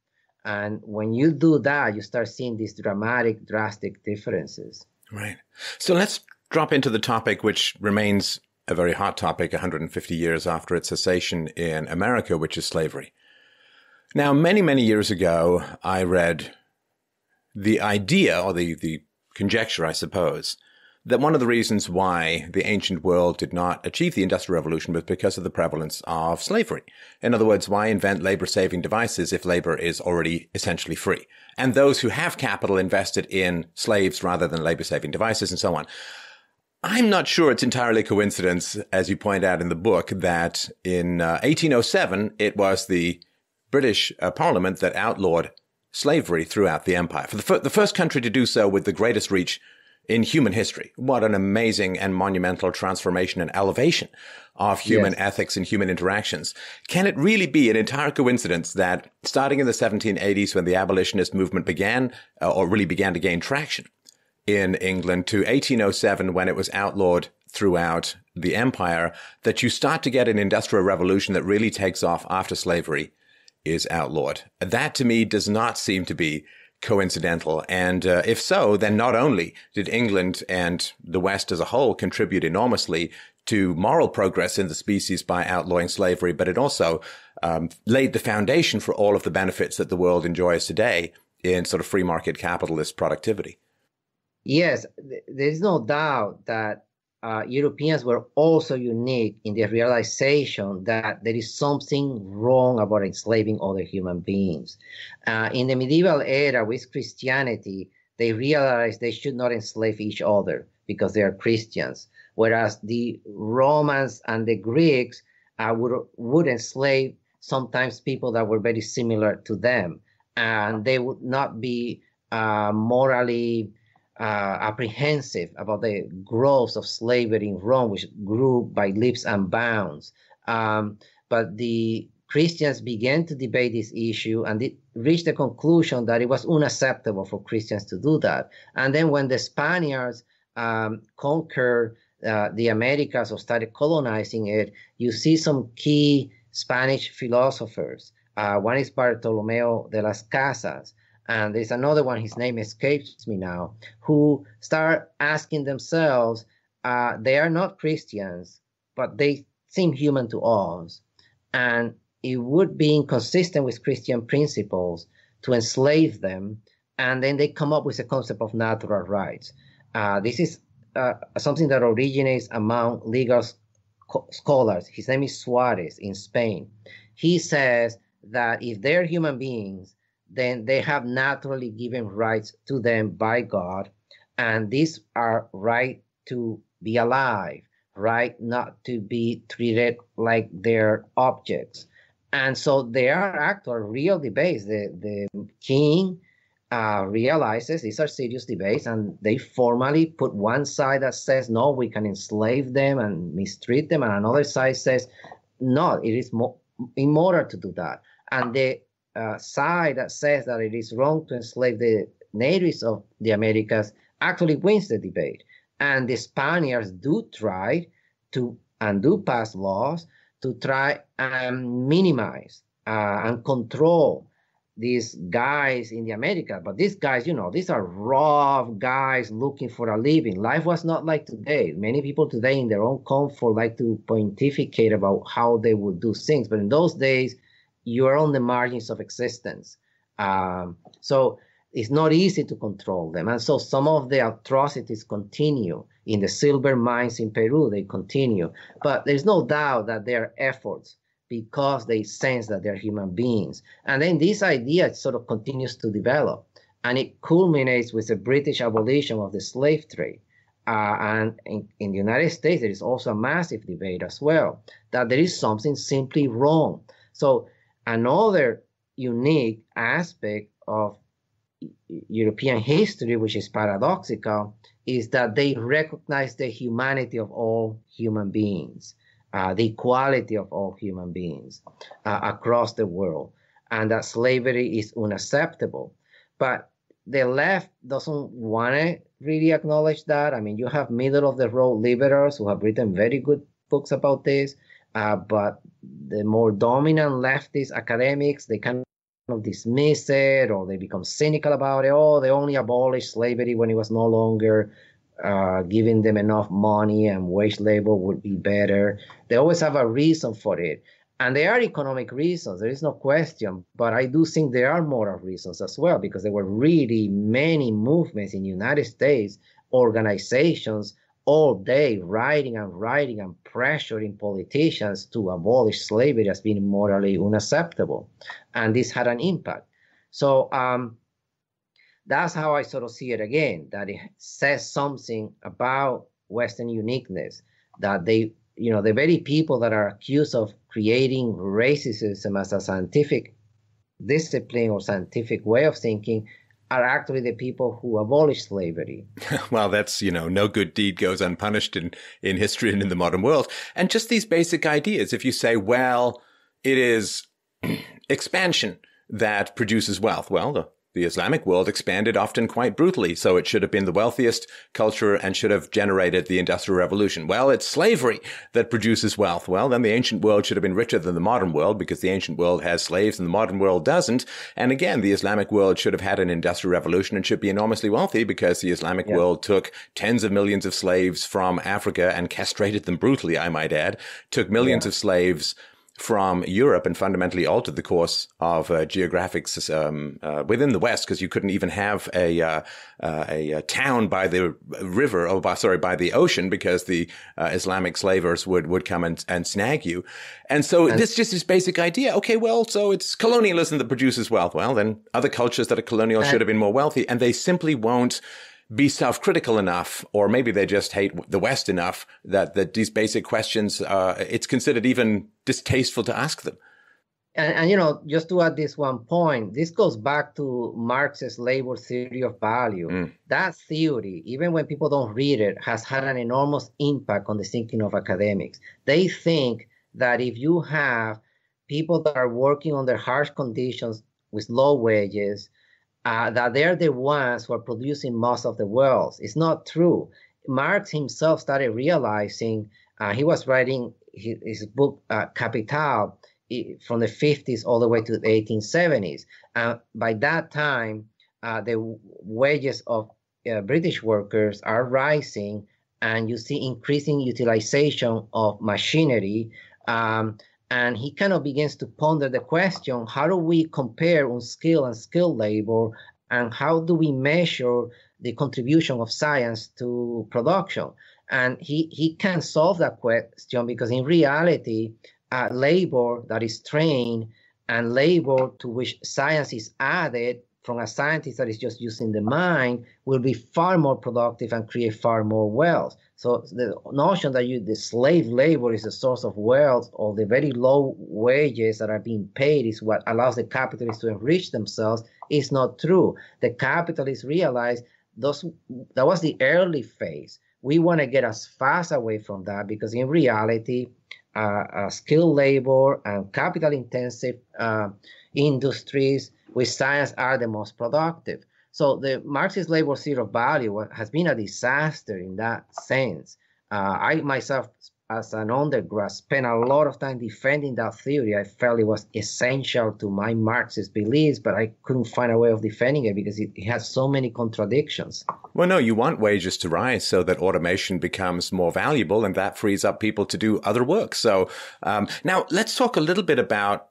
And when you do that, you start seeing these dramatic, drastic differences. Right. So let's drop into the topic, which remains a very hot topic 150 years after its cessation in America, which is slavery. Now, many, many years ago, I read the idea, or the, the conjecture, I suppose, that one of the reasons why the ancient world did not achieve the Industrial Revolution was because of the prevalence of slavery. In other words, why invent labor saving devices if labor is already essentially free? And those who have capital invested in slaves rather than labor saving devices and so on. I'm not sure it's entirely coincidence, as you point out in the book, that in uh, 1807, it was the British uh, Parliament that outlawed slavery throughout the empire. For the, fir- the first country to do so with the greatest reach in human history. What an amazing and monumental transformation and elevation of human yes. ethics and human interactions. Can it really be an entire coincidence that starting in the 1780s when the abolitionist movement began, uh, or really began to gain traction, in England to 1807 when it was outlawed throughout the empire that you start to get an industrial revolution that really takes off after slavery is outlawed. That to me does not seem to be coincidental. And uh, if so, then not only did England and the West as a whole contribute enormously to moral progress in the species by outlawing slavery, but it also um, laid the foundation for all of the benefits that the world enjoys today in sort of free market capitalist productivity yes, th- there is no doubt that uh, Europeans were also unique in their realization that there is something wrong about enslaving other human beings. Uh, in the medieval era with Christianity, they realized they should not enslave each other because they are Christians, whereas the Romans and the Greeks uh, would, would enslave sometimes people that were very similar to them, and they would not be uh, morally uh, apprehensive about the growth of slavery in Rome, which grew by leaps and bounds. Um, but the Christians began to debate this issue and it reached the conclusion that it was unacceptable for Christians to do that. And then when the Spaniards um, conquered uh, the Americas or started colonizing it, you see some key Spanish philosophers. Uh, one is Bartolomeo de las Casas, and there's another one his name escapes me now who start asking themselves uh, they are not christians but they seem human to us and it would be inconsistent with christian principles to enslave them and then they come up with the concept of natural rights uh, this is uh, something that originates among legal scholars his name is suarez in spain he says that if they're human beings then they have naturally given rights to them by God. And these are right to be alive, right not to be treated like their objects. And so there are actual real debates. The, the king uh, realizes these are serious debates, and they formally put one side that says, no, we can enslave them and mistreat them, and another side says, no, it is mo- immoral to do that. And the uh, side that says that it is wrong to enslave the natives of the Americas actually wins the debate. And the Spaniards do try to and do pass laws to try and um, minimize uh, and control these guys in the Americas. But these guys, you know, these are rough guys looking for a living. Life was not like today. Many people today, in their own comfort, like to pontificate about how they would do things. But in those days, you're on the margins of existence. Um, so it's not easy to control them. And so some of the atrocities continue in the silver mines in Peru, they continue. But there's no doubt that their efforts because they sense that they're human beings. And then this idea sort of continues to develop. And it culminates with the British abolition of the slave trade. Uh, and in, in, the United States, there is also a massive debate as well that there is something simply wrong. So another unique aspect of European history, which is paradoxical, is that they recognize the humanity of all human beings, uh, the equality of all human beings uh, across the world, and that slavery is unacceptable. But the left doesn't want to really acknowledge that. I mean, you have middle of the road liberals who have written very good books about this. Uh, but the more dominant leftist academics, they kind of dismiss it or they become cynical about it. Oh, they only abolished slavery when it was no longer uh, giving them enough money and wage labor would be better. They always have a reason for it. And there are economic reasons, there is no question, but I do think there are moral reasons as well, because there were really many movements in the United States, organizations all day writing and writing and pressuring politicians to abolish slavery as being morally unacceptable. And this had an impact. So um, that's how I sort of see it again that it says something about Western uniqueness that they, you know, the very people that are accused of creating racism as a scientific discipline or scientific way of thinking are actually the people who abolished slavery. well, that's, you know, no good deed goes unpunished in, in history and in the modern world. And just these basic ideas. If you say, well, it is expansion that produces wealth, well, the the Islamic world expanded often quite brutally, so it should have been the wealthiest culture and should have generated the Industrial Revolution. Well, it's slavery that produces wealth. Well, then the ancient world should have been richer than the modern world because the ancient world has slaves and the modern world doesn't. And again, the Islamic world should have had an Industrial Revolution and should be enormously wealthy because the Islamic yeah. world took tens of millions of slaves from Africa and castrated them brutally, I might add, took millions yeah. of slaves from Europe and fundamentally altered the course of uh, geographics um, uh, within the West because you couldn't even have a, uh, uh a, a uh, town by the river or oh, by, sorry by the ocean because the uh, Islamic slavers would would come and, and snag you. And so and this just this basic idea. Okay, well, so it's colonialism that produces wealth. Well, then other cultures that are colonial should have been more wealthy, and they simply won't be self-critical enough, or maybe they just hate the West enough that, that these basic questions, uh, it's considered even distasteful to ask them. And, and, you know, just to add this one point, this goes back to Marx's labor theory of value. Mm. That theory, even when people don't read it, has had an enormous impact on the thinking of academics. They think that if you have people that are working under harsh conditions with low wages, uh, that they're the ones who are producing most of the wells. It's not true. Marx himself started realizing uh, he was writing his, his book uh, Capital from the 50s all the way to the 1870s. Uh, by that time, uh, the wages of uh, British workers are rising, and you see increasing utilization of machinery. Um, and he kind of begins to ponder the question how do we compare unskilled and skilled labor and how do we measure the contribution of science to production and he, he can solve that question because in reality uh, labor that is trained and labor to which science is added from a scientist that is just using the mind will be far more productive and create far more wealth so the notion that you the slave labor is the source of wealth or the very low wages that are being paid is what allows the capitalists to enrich themselves is not true. The capitalists realize those that was the early phase. We want to get as fast away from that because in reality, uh, uh, skilled labor and capital intensive uh, industries with science are the most productive. So the Marxist labor zero value has been a disaster in that sense. Uh, I myself, as an undergrad, spent a lot of time defending that theory. I felt it was essential to my Marxist beliefs, but I couldn't find a way of defending it because it, it has so many contradictions. Well, no, you want wages to rise so that automation becomes more valuable and that frees up people to do other work. So um, now let's talk a little bit about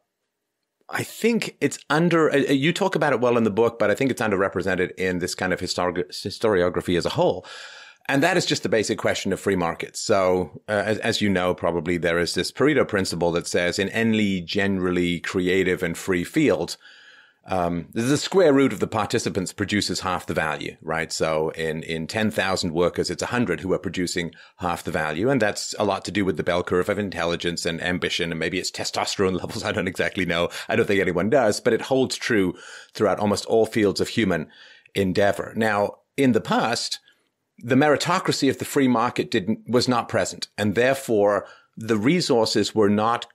I think it's under, uh, uh, you talk about it well in the book, but I think it's underrepresented in this kind of histori- historiography as a whole. And that is just the basic question of free markets. So, uh, as, as, you know, probably there is this Pareto principle that says in any generally creative and free field, um, the square root of the participants produces half the value, right? So in, in 10,000 workers, it's 100 who are producing half the value. And that's a lot to do with the bell curve of intelligence and ambition. And maybe it's testosterone levels. I don't exactly know. I don't think anyone does, but it holds true throughout almost all fields of human endeavor. Now, in the past, the meritocracy of the free market didn't, was not present. And therefore the resources were not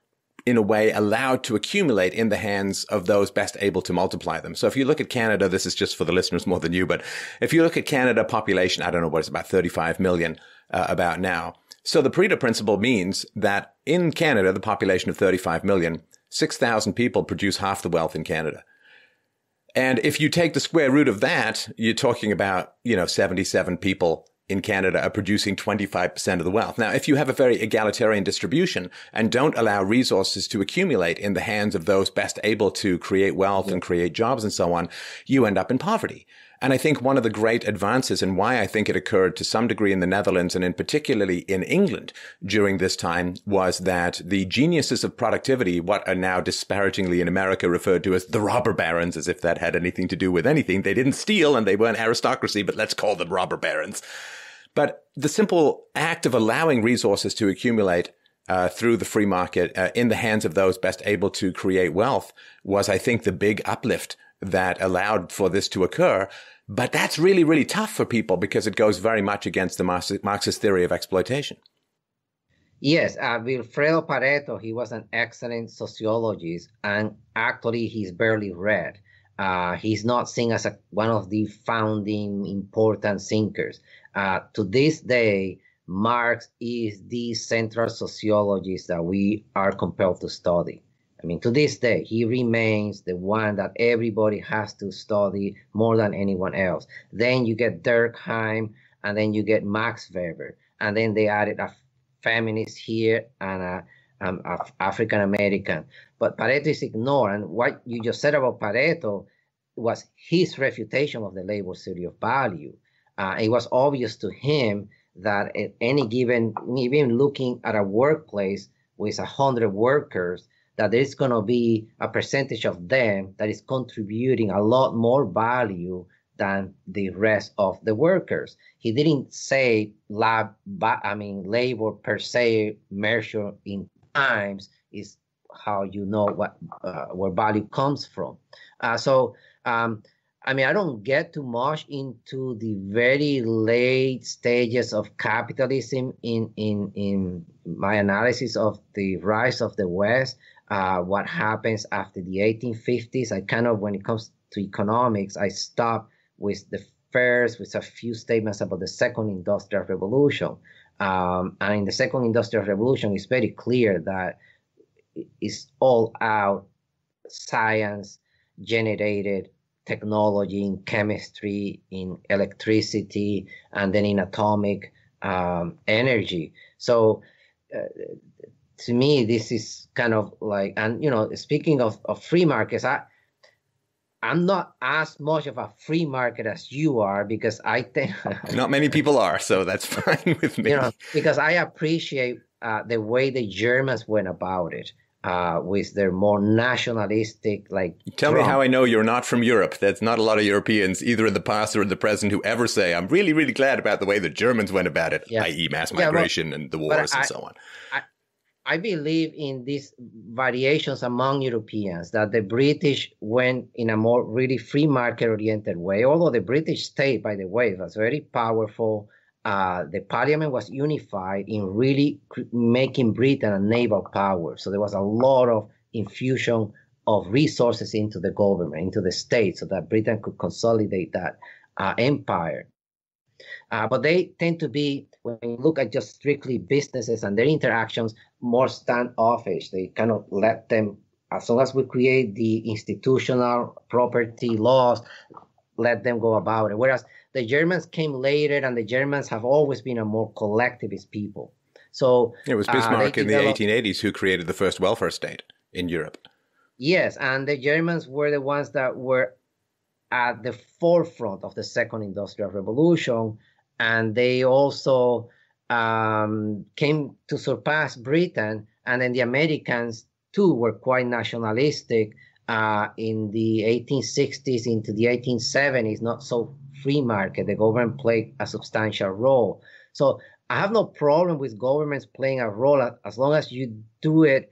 in a way allowed to accumulate in the hands of those best able to multiply them. So if you look at Canada, this is just for the listeners more than you, but if you look at Canada population, I don't know what it's about 35 million uh, about now. So the Pareto principle means that in Canada, the population of 35 million, 6,000 people produce half the wealth in Canada. And if you take the square root of that, you're talking about, you know, 77 people in Canada are producing 25% of the wealth. Now, if you have a very egalitarian distribution and don't allow resources to accumulate in the hands of those best able to create wealth yeah. and create jobs and so on, you end up in poverty. And I think one of the great advances and why I think it occurred to some degree in the Netherlands and in particularly in England during this time was that the geniuses of productivity, what are now disparagingly in America referred to as the robber barons, as if that had anything to do with anything. They didn't steal and they weren't aristocracy, but let's call them robber barons. But the simple act of allowing resources to accumulate uh, through the free market uh, in the hands of those best able to create wealth was, I think, the big uplift that allowed for this to occur. But that's really, really tough for people because it goes very much against the Marxist theory of exploitation. Yes, uh, Wilfredo Pareto, he was an excellent sociologist, and actually, he's barely read. Uh, he's not seen as a, one of the founding important thinkers. Uh, to this day, Marx is the central sociologist that we are compelled to study. I mean, to this day, he remains the one that everybody has to study more than anyone else. Then you get Durkheim, and then you get Max Weber, and then they added a feminist here and a, um, a African American. But Pareto is ignored. And What you just said about Pareto was his refutation of the labor theory of value. Uh, it was obvious to him that at any given, even looking at a workplace with a hundred workers, that there's going to be a percentage of them that is contributing a lot more value than the rest of the workers. He didn't say lab, I mean labor per se measure in times is how you know what uh, where value comes from. Uh, so um, I mean I don't get too much into the very late stages of capitalism in in in my analysis of the rise of the West uh, what happens after the 1850s. I kind of, when it comes to economics, I stop with the first, with a few statements about the second industrial revolution. Um, and in the second industrial revolution, it's very clear that it's all out science generated technology in chemistry, in electricity, and then in atomic um, energy. So uh, to me, this is kind of like, and you know, speaking of, of free markets, I, I'm not as much of a free market as you are because I think not many people are, so that's fine with me. You know, because I appreciate uh, the way the Germans went about it uh, with their more nationalistic, like. Tell Trump. me how I know you're not from Europe. That's not a lot of Europeans, either in the past or in the present, who ever say, "I'm really, really glad about the way the Germans went about it," yeah. i.e., mass migration yeah, but, and the wars and I, so on. I, I believe in these variations among Europeans that the British went in a more really free market oriented way. Although the British state, by the way, was very powerful. Uh, the parliament was unified in really making Britain a naval power. So there was a lot of infusion of resources into the government, into the state, so that Britain could consolidate that uh, empire. Uh, but they tend to be when you look at just strictly businesses and their interactions, more standoffish. They kind of let them, as long as we create the institutional property laws, let them go about it. Whereas the Germans came later, and the Germans have always been a more collectivist people. So it was uh, Bismarck uh, in the 1880s who created the first welfare state in Europe. Yes, and the Germans were the ones that were at the forefront of the second industrial revolution and they also um, came to surpass Britain. And then the Americans too were quite nationalistic uh, in the 1860s into the 1870s. Not so free market. The government played a substantial role. So I have no problem with governments playing a role as long as you do it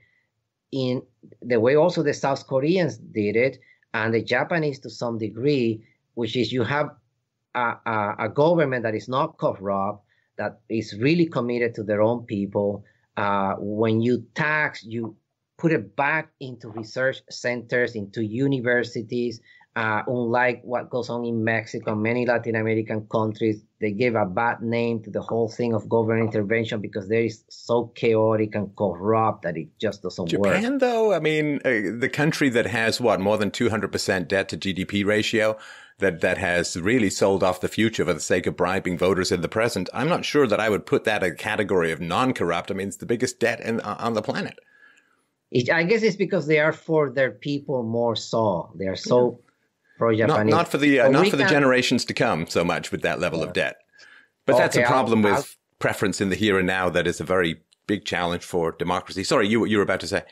in the way also the South Koreans did it and the Japanese to some degree, which is you have a, a, a government that is not corrupt, that is really committed to their own people. Uh, when you tax, you put it back into research centers, into universities. Uh, unlike what goes on in Mexico, many Latin American countries, they give a bad name to the whole thing of government intervention because there is so chaotic and corrupt that it just doesn't Japan, work. Japan, though, I mean, uh, the country that has what more than two hundred percent debt to GDP ratio, that, that has really sold off the future for the sake of bribing voters in the present, I'm not sure that I would put that in a category of non-corrupt. I mean, it's the biggest debt in, uh, on the planet. It, I guess it's because they are for their people more so. They are so yeah. Not, not, for the uh, not for the generations to come so much with that level yeah. of debt. But okay, that's a problem I'll, with I'll... preference in the here and now. That is a very big challenge for democracy. Sorry, you you were about to say.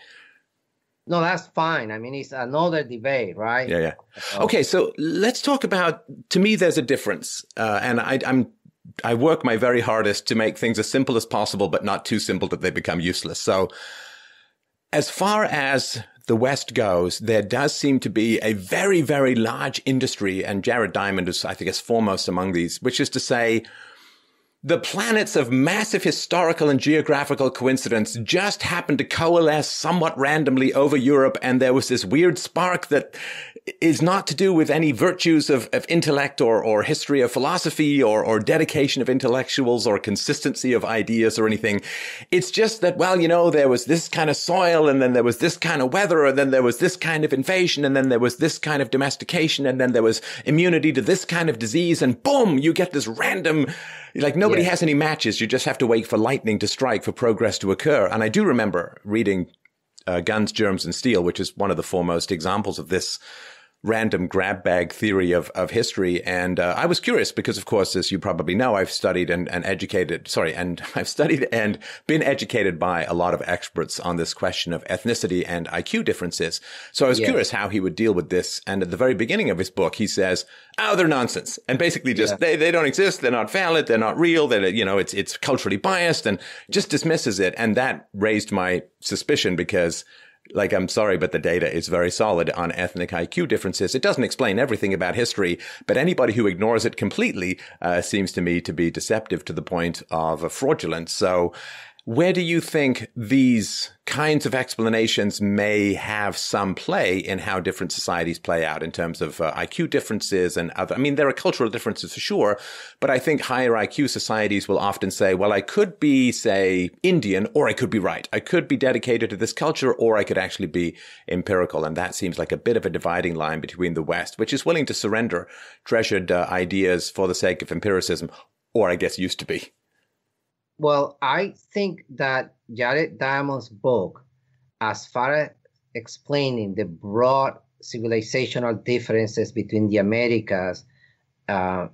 No, that's fine. I mean, it's another debate, right? Yeah, yeah. Oh. okay, so let's talk about. To me, there's a difference, uh, and I, I'm I work my very hardest to make things as simple as possible, but not too simple that they become useless. So, as far as the West goes, there does seem to be a very, very large industry, and Jared Diamond is, I think, is foremost among these, which is to say, the planets of massive historical and geographical coincidence just happened to coalesce somewhat randomly over Europe, and there was this weird spark that is not to do with any virtues of, of intellect or, or history of philosophy or, or dedication of intellectuals or consistency of ideas or anything. It's just that, well, you know, there was this kind of soil and then there was this kind of weather and then there was this kind of invasion and then there was this kind of domestication and then there was immunity to this kind of disease and boom, you get this random, like nobody yeah. has any matches. You just have to wait for lightning to strike for progress to occur. And I do remember reading uh, Guns, Germs and Steel, which is one of the foremost examples of this random grab bag theory of, of history. And uh, I was curious because, of course, as you probably know, I've studied and, and educated, sorry, and I've studied and been educated by a lot of experts on this question of ethnicity and IQ differences. So I was curious how he would deal with this. And at the very beginning of his book, he says, oh, they're nonsense. And basically just, yeah. they, they don't exist. They're not valid. They're not real. They're, you know, it's, it's culturally biased and just dismisses it. And that raised my suspicion because like, I'm sorry, but the data is very solid on ethnic IQ differences. It doesn't explain everything about history, but anybody who ignores it completely uh, seems to me to be deceptive to the point of fraudulence. So where do you think these kinds of explanations may have some play in how different societies play out in terms of uh, IQ differences and other? I mean, there are cultural differences for sure, but I think higher IQ societies will often say, well, I could be, say, Indian or I could be right. I could be dedicated to this culture or I could actually be empirical. And that seems like a bit of a dividing line between the West, which is willing to surrender treasured uh, ideas for the sake of empiricism, or I guess used to be. Well, I think that Jared Diamond's book, as far as explaining the broad civilizational differences between the Americas uh,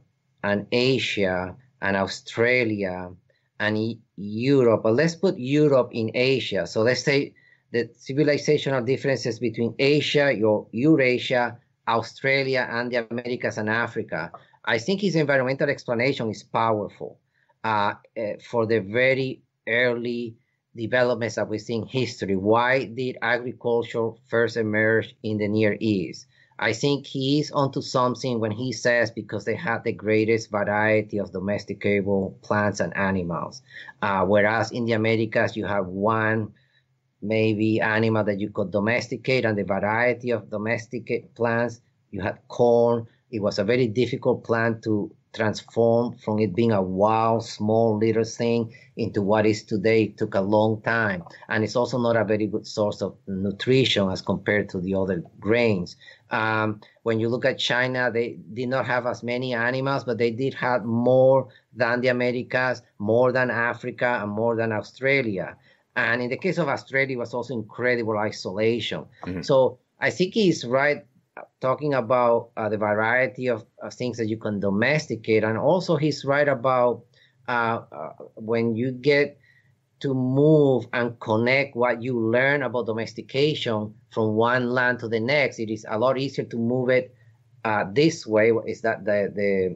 and Asia and Australia and e- Europe, but let's put Europe in Asia. So let's say the civilizational differences between Asia, your Eurasia, Australia, and the Americas and Africa. I think his environmental explanation is powerful uh, eh, for the very early developments that we see in history. Why did agriculture first emerge in the Near East? I think he is onto something when he says because they had the greatest variety of domesticable plants and animals. Uh, whereas in the Americas, you have one maybe animal that you could domesticate, and the variety of domesticated plants, you had corn. It was a very difficult plant to transformed from it being a wild, small little thing into what is today took a long time. And it's also not a very good source of nutrition as compared to the other grains. Um, when you look at China, they did not have as many animals, but they did have more than the Americas, more than Africa, and more than Australia. And in the case of Australia, it was also incredible isolation. Mm-hmm. So I think he's right talking about uh, the variety of, of, things that you can domesticate. And also, he's right about uh, uh, when you get to move and connect what you learn about domestication from one land to the next, it is a lot easier to move it uh, this way. Is that the, the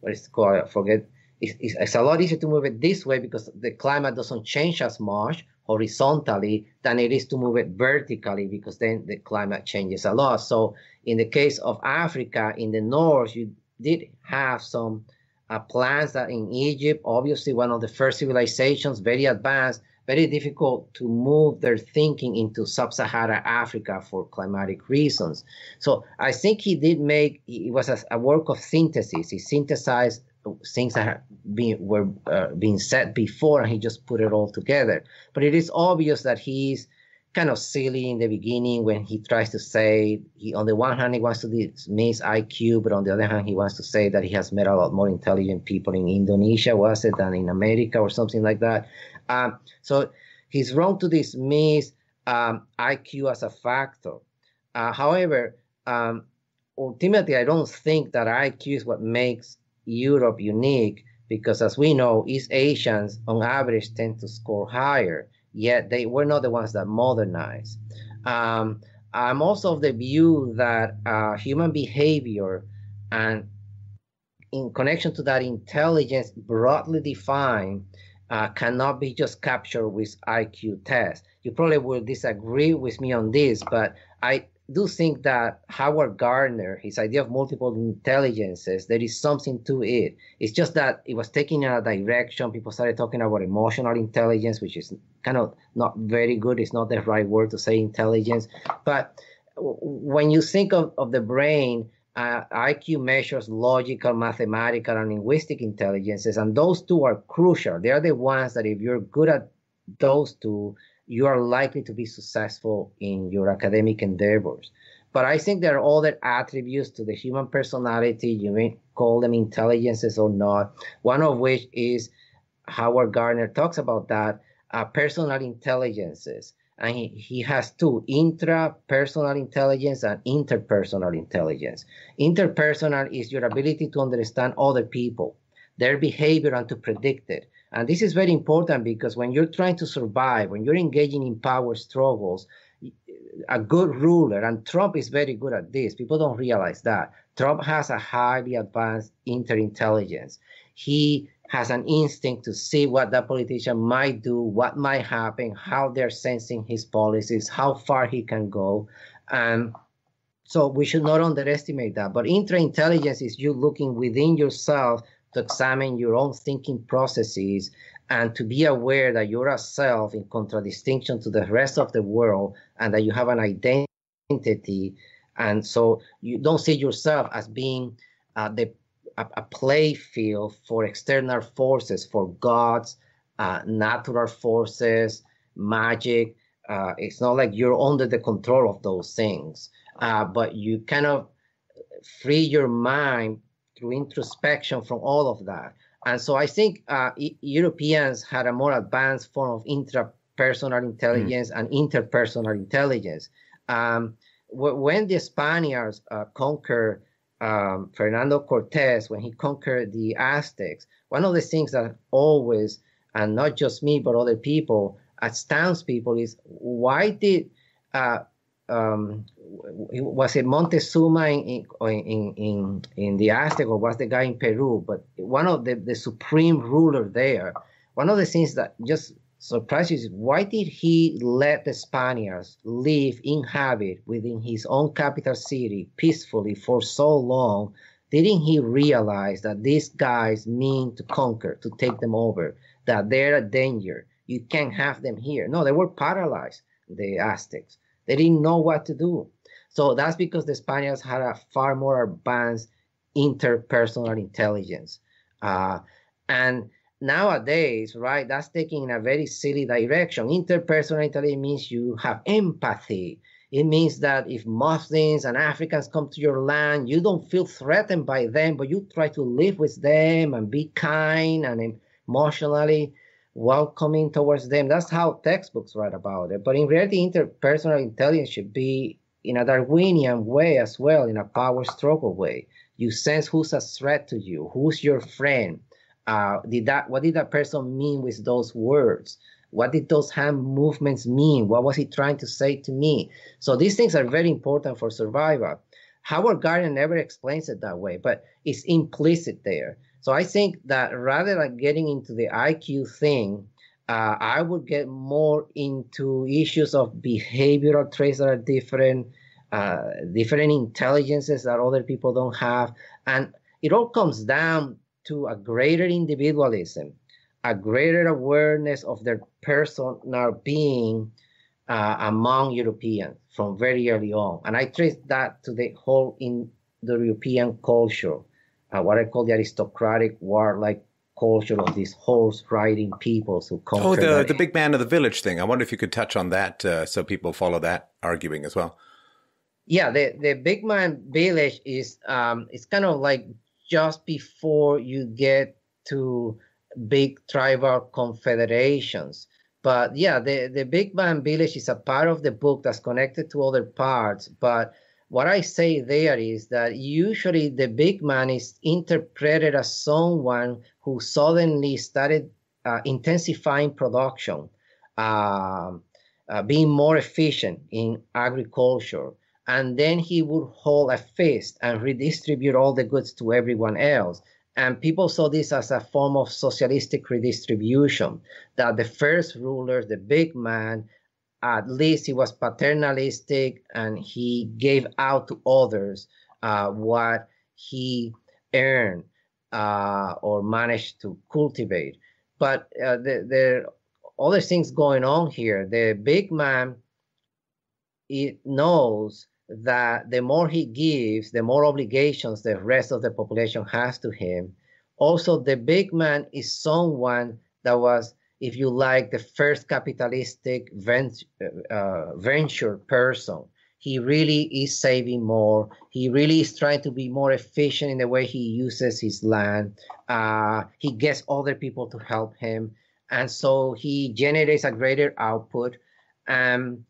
what is it called? I forget. It's, it's, it's a lot easier to move it this way because the climate doesn't change as much horizontally than it is to move it vertically because then the climate changes a lot. So in the case of Africa, in the north, you did have some uh, plants that in Egypt, obviously one of the first civilizations, very advanced, very difficult to move their thinking into sub-Sahara Africa for climatic reasons. So I think he did make, it was a, a work of synthesis. He synthesized things that were uh, being said before, and he just put it all together. But it is obvious that he's kind of silly in the beginning when he tries to say he on the one hand he wants to dismiss IQ, but on the other hand he wants to say that he has met a lot more intelligent people in Indonesia, was it, than in America or something like that. Um, so he's wrong to dismiss um, IQ as a factor. Uh, however, um, ultimately, I don't think that IQ is what makes Europe unique because as we know, East Asians on average tend to score higher, yet they were not the ones that modernized. Um, I'm also of the view that uh, human behavior and in connection to that intelligence broadly defined uh, cannot be just captured with IQ tests. You probably will disagree with me on this, but I do think that Howard Gardner, his idea of multiple intelligences, there is something to it. It's just that it was taking a direction. People started talking about emotional intelligence, which is kind of not very good. It's not the right word to say intelligence. But when you think of, of the brain, uh, IQ measures logical, mathematical, and linguistic intelligences, and those two are crucial. They are the ones that if you're good at those two, you are likely to be successful in your academic endeavors. But I think there are other attributes to the human personality, you may call them intelligences or not, one of which is Howard Gardner talks about that uh, personal intelligences. And he, he has two intrapersonal intelligence and interpersonal intelligence. Interpersonal is your ability to understand other people, their behavior, and to predict it. And this is very important because when you're trying to survive, when you're engaging in power struggles, a good ruler, and Trump is very good at this, people don't realize that. Trump has a highly advanced interintelligence. He has an instinct to see what that politician might do, what might happen, how they're sensing his policies, how far he can go. And so we should not underestimate that. But interintelligence is you looking within yourself to examine your own thinking processes and to be aware that you're a self in contradistinction to the rest of the world and that you have an identity. And so you don't see yourself as being uh, the, a, a play field for external forces, for gods, uh, natural forces, magic. Uh, it's not like you're under the control of those things, uh, but you kind of free your mind through introspection from all of that. And so I think uh, e- Europeans had a more advanced form of intrapersonal intelligence mm. and interpersonal intelligence. Um, w- when the Spaniards uh, conquered um, Fernando Cortes, when he conquered the Aztecs, one of the things that always, and not just me, but other people, astounds people is why did uh, um, was it Montezuma in in, in in the Aztec or was the guy in Peru? But one of the, the supreme ruler there, one of the things that just surprises is why did he let the Spaniards live, inhabit within his own capital city peacefully for so long? Didn't he realize that these guys mean to conquer, to take them over, that they're a danger? You can't have them here. No, they were paralyzed, the Aztecs they didn't know what to do. So that's because the Spaniards had a far more advanced interpersonal intelligence. Uh, and nowadays, right, that's taking in a very silly direction. Interpersonal intelligence means you have empathy. It means that if Muslims and Africans come to your land, you don't feel threatened by them, but you try to live with them and be kind and emotionally Welcoming towards them. That's how textbooks write about it. But in reality, interpersonal intelligence should be in a Darwinian way as well, in a power struggle way. You sense who's a threat to you, who's your friend. Uh, did that? What did that person mean with those words? What did those hand movements mean? What was he trying to say to me? So these things are very important for survival. Howard Gardner never explains it that way, but it's implicit there. So I think that rather than getting into the IQ thing, uh, I would get more into issues of behavioral traits that are different, uh, different intelligences that other people don't have. And it all comes down to a greater individualism, a greater awareness of their personal being uh, among Europeans from very early on. And I trace that to the whole in the European culture uh, what I call the aristocratic warlike culture of these horse riding peoples who conquer. Oh, the, the big man of the village thing. I wonder if you could touch on that uh, so people follow that arguing as well. Yeah, the, the big man village is um, it's kind of like just before you get to big tribal confederations. But yeah, the, the big man village is a part of the book that's connected to other parts, but what I say there is that usually the big man is interpreted as someone who suddenly started uh, intensifying production, uh, uh, being more efficient in agriculture, and then he would hold a feast and redistribute all the goods to everyone else. And people saw this as a form of socialistic redistribution that the first rulers, the big man, at least he was paternalistic and he gave out to others uh, what he earned uh, or managed to cultivate. But uh, there, there are other things going on here. The big man it knows that the more he gives, the more obligations the rest of the population has to him. Also, the big man is someone that was if you like, the first capitalistic vent, uh, uh, venture person. He really is saving more. He really is trying to be more efficient in the way he uses his land. Uh, he gets other people to help him. And so he generates a greater output. Um,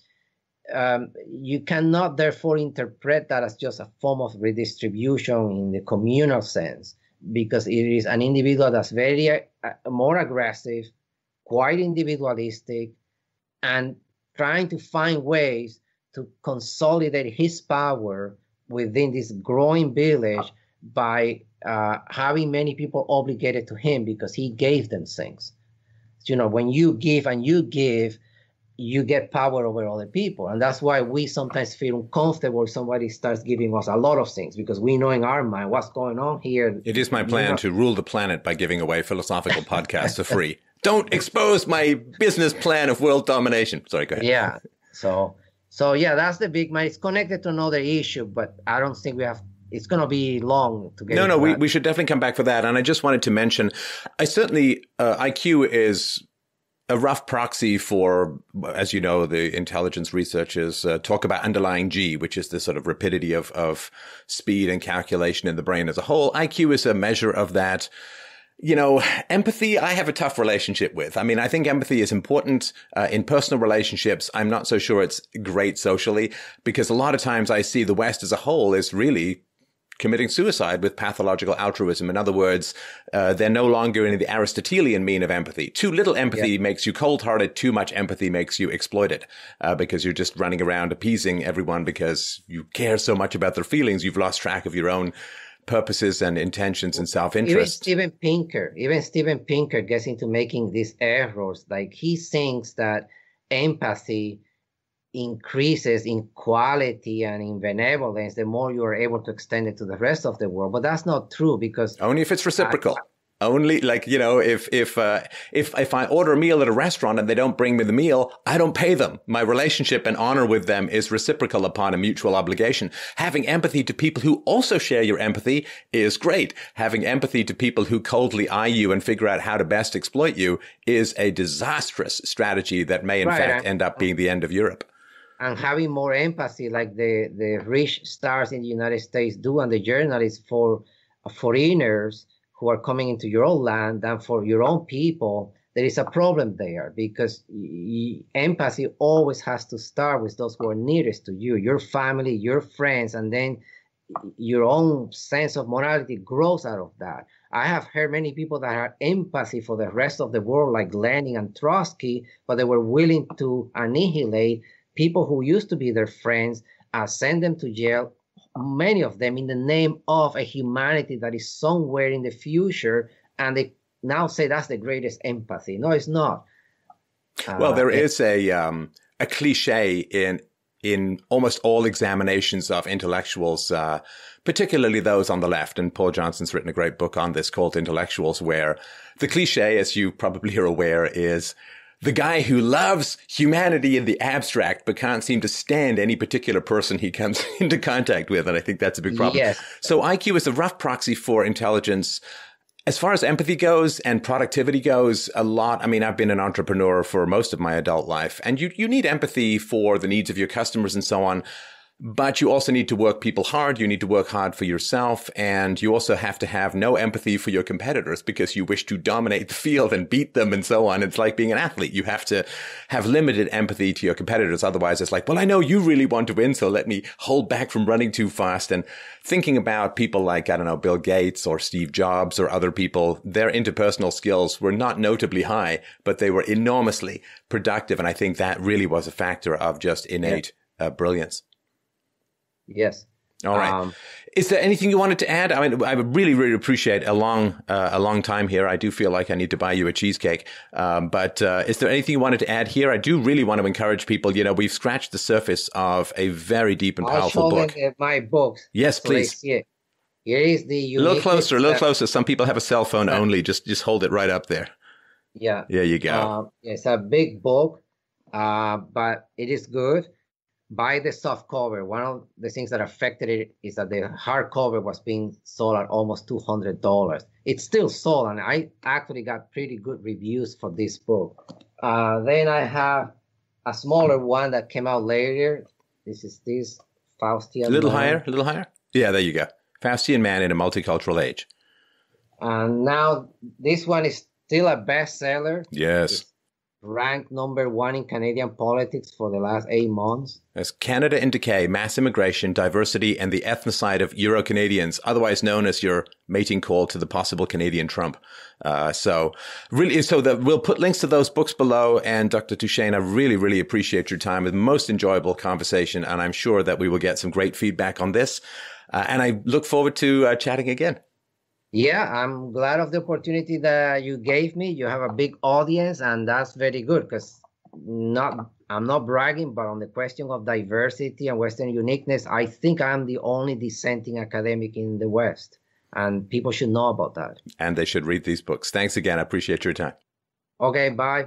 um, you cannot therefore interpret that as just a form of redistribution in the communal sense because it is an individual that's very uh, more aggressive quite individualistic, and trying to find ways to consolidate his power within this growing village by uh, having many people obligated to him because he gave them things. You know, when you give and you give, you get power over other people. And that's why we sometimes feel uncomfortable if somebody starts giving us a lot of things because we know in our mind what's going on here. It is my plan you know. to rule the planet by giving away philosophical podcasts for free. Don't expose my business plan of world domination. Sorry, go ahead. Yeah. So, so yeah, that's the big My, It's connected to another issue, but I don't think we have it's going to be long to get. No, no, we, we should definitely come back for that. And I just wanted to mention, I certainly uh, IQ is a rough proxy for, as you know, the intelligence researchers uh, talk about underlying G, which is the sort of rapidity of of speed and calculation in the brain as a whole. IQ is a measure of that you know, empathy, I have a tough relationship with. I mean, I think empathy is important uh, in personal relationships. I'm not so sure it's great socially because a lot of times I see the West as a whole is really committing suicide with pathological altruism. In other words, uh, they're no longer in the Aristotelian mean of empathy. Too little empathy yeah. makes you cold-hearted. Too much empathy makes you exploited uh, because you're just running around appeasing everyone because you care so much about their feelings. You've lost track of your own purposes and intentions and self-interest. Even Steven Pinker, even Steven Pinker gets into making these errors. Like he thinks that empathy increases in quality and in benevolence the more you are able to extend it to the rest of the world. But that's not true because only if it's reciprocal. I, only like you know if if uh, if if I order a meal at a restaurant and they don't bring me the meal, I don't pay them. My relationship and honor with them is reciprocal upon a mutual obligation. Having empathy to people who also share your empathy is great. Having empathy to people who coldly eye you and figure out how to best exploit you is a disastrous strategy that may in right. fact end up being the end of Europe and having more empathy like the, the rich stars in the United States do and the journalists for foreigners who are coming into your own land and for your own people, there is a problem there because empathy always has to start with those who are nearest to you, your family, your friends, and then your own sense of morality grows out of that. I have heard many people that had empathy for the rest of the world, like Lenin and Trotsky, but they were willing to annihilate people who used to be their friends, uh, send them to jail, many of them in the name of a humanity that is somewhere in the future and they now say that's the greatest empathy no it's not well uh, there is a um, a cliche in in almost all examinations of intellectuals uh, particularly those on the left and paul johnson's written a great book on this called intellectuals where the cliche as you probably are aware is the guy who loves humanity in the abstract, but can't seem to stand any particular person he comes into contact with. And I think that's a big problem. Yes. So IQ is a rough proxy for intelligence. As far as empathy goes and productivity goes, a lot. I mean, I've been an entrepreneur for most of my adult life, and you, you need empathy for the needs of your customers and so on. But you also need to work people hard. You need to work hard for yourself. And you also have to have no empathy for your competitors because you wish to dominate the field and beat them and so on. It's like being an athlete. You have to have limited empathy to your competitors. Otherwise, it's like, well, I know you really want to win. So let me hold back from running too fast. And thinking about people like, I don't know, Bill Gates or Steve Jobs or other people, their interpersonal skills were not notably high, but they were enormously productive. And I think that really was a factor of just innate uh, brilliance. Yes. All right. Um, Is there anything you wanted to add? I mean, I would really, really appreciate a long, uh, a long time here. I do feel like I need to buy you a cheesecake. Um, but uh, is there anything you wanted to add here? I do really want to encourage people. You know, we've scratched the surface of a very deep and powerful book. my books. Yes, so please. Here is the. A little closer. A little closer. Some people have a cell phone only. Just, just hold it right up there. Yeah. There you go. Uh, it's a big book, uh, but it is good buy the soft cover. One of the things that affected it is that the hard cover was being sold at almost two hundred dollars. It's still sold, and I actually got pretty good reviews for this book. Uh, then I have a smaller one that came out later. This is this Faustian. A little Man. higher, a little higher. Yeah, there you go. Faustian Man in a Multicultural Age. And now this one is still a bestseller. Yes. It's ranked number one in Canadian politics for the last eight months. As Canada in Decay, Mass Immigration, Diversity, and the Ethnocide of Euro Canadians, otherwise known as your mating call to the possible Canadian Trump. Uh, so really, so the, we'll put links to those books below. And Dr. Duchesne, I really, really appreciate your time. It most enjoyable conversation. And I'm sure that we will get some great feedback on this. Uh, and I look forward to uh, chatting again. Yeah, I'm glad of the opportunity that you gave me. You have a big audience, and that's very good because not I'm not bragging, but on the question of diversity and Western uniqueness, I think I'm the only dissenting academic in the West, and people should know about that. And they should read these books. Thanks again. I appreciate your time. Okay, bye.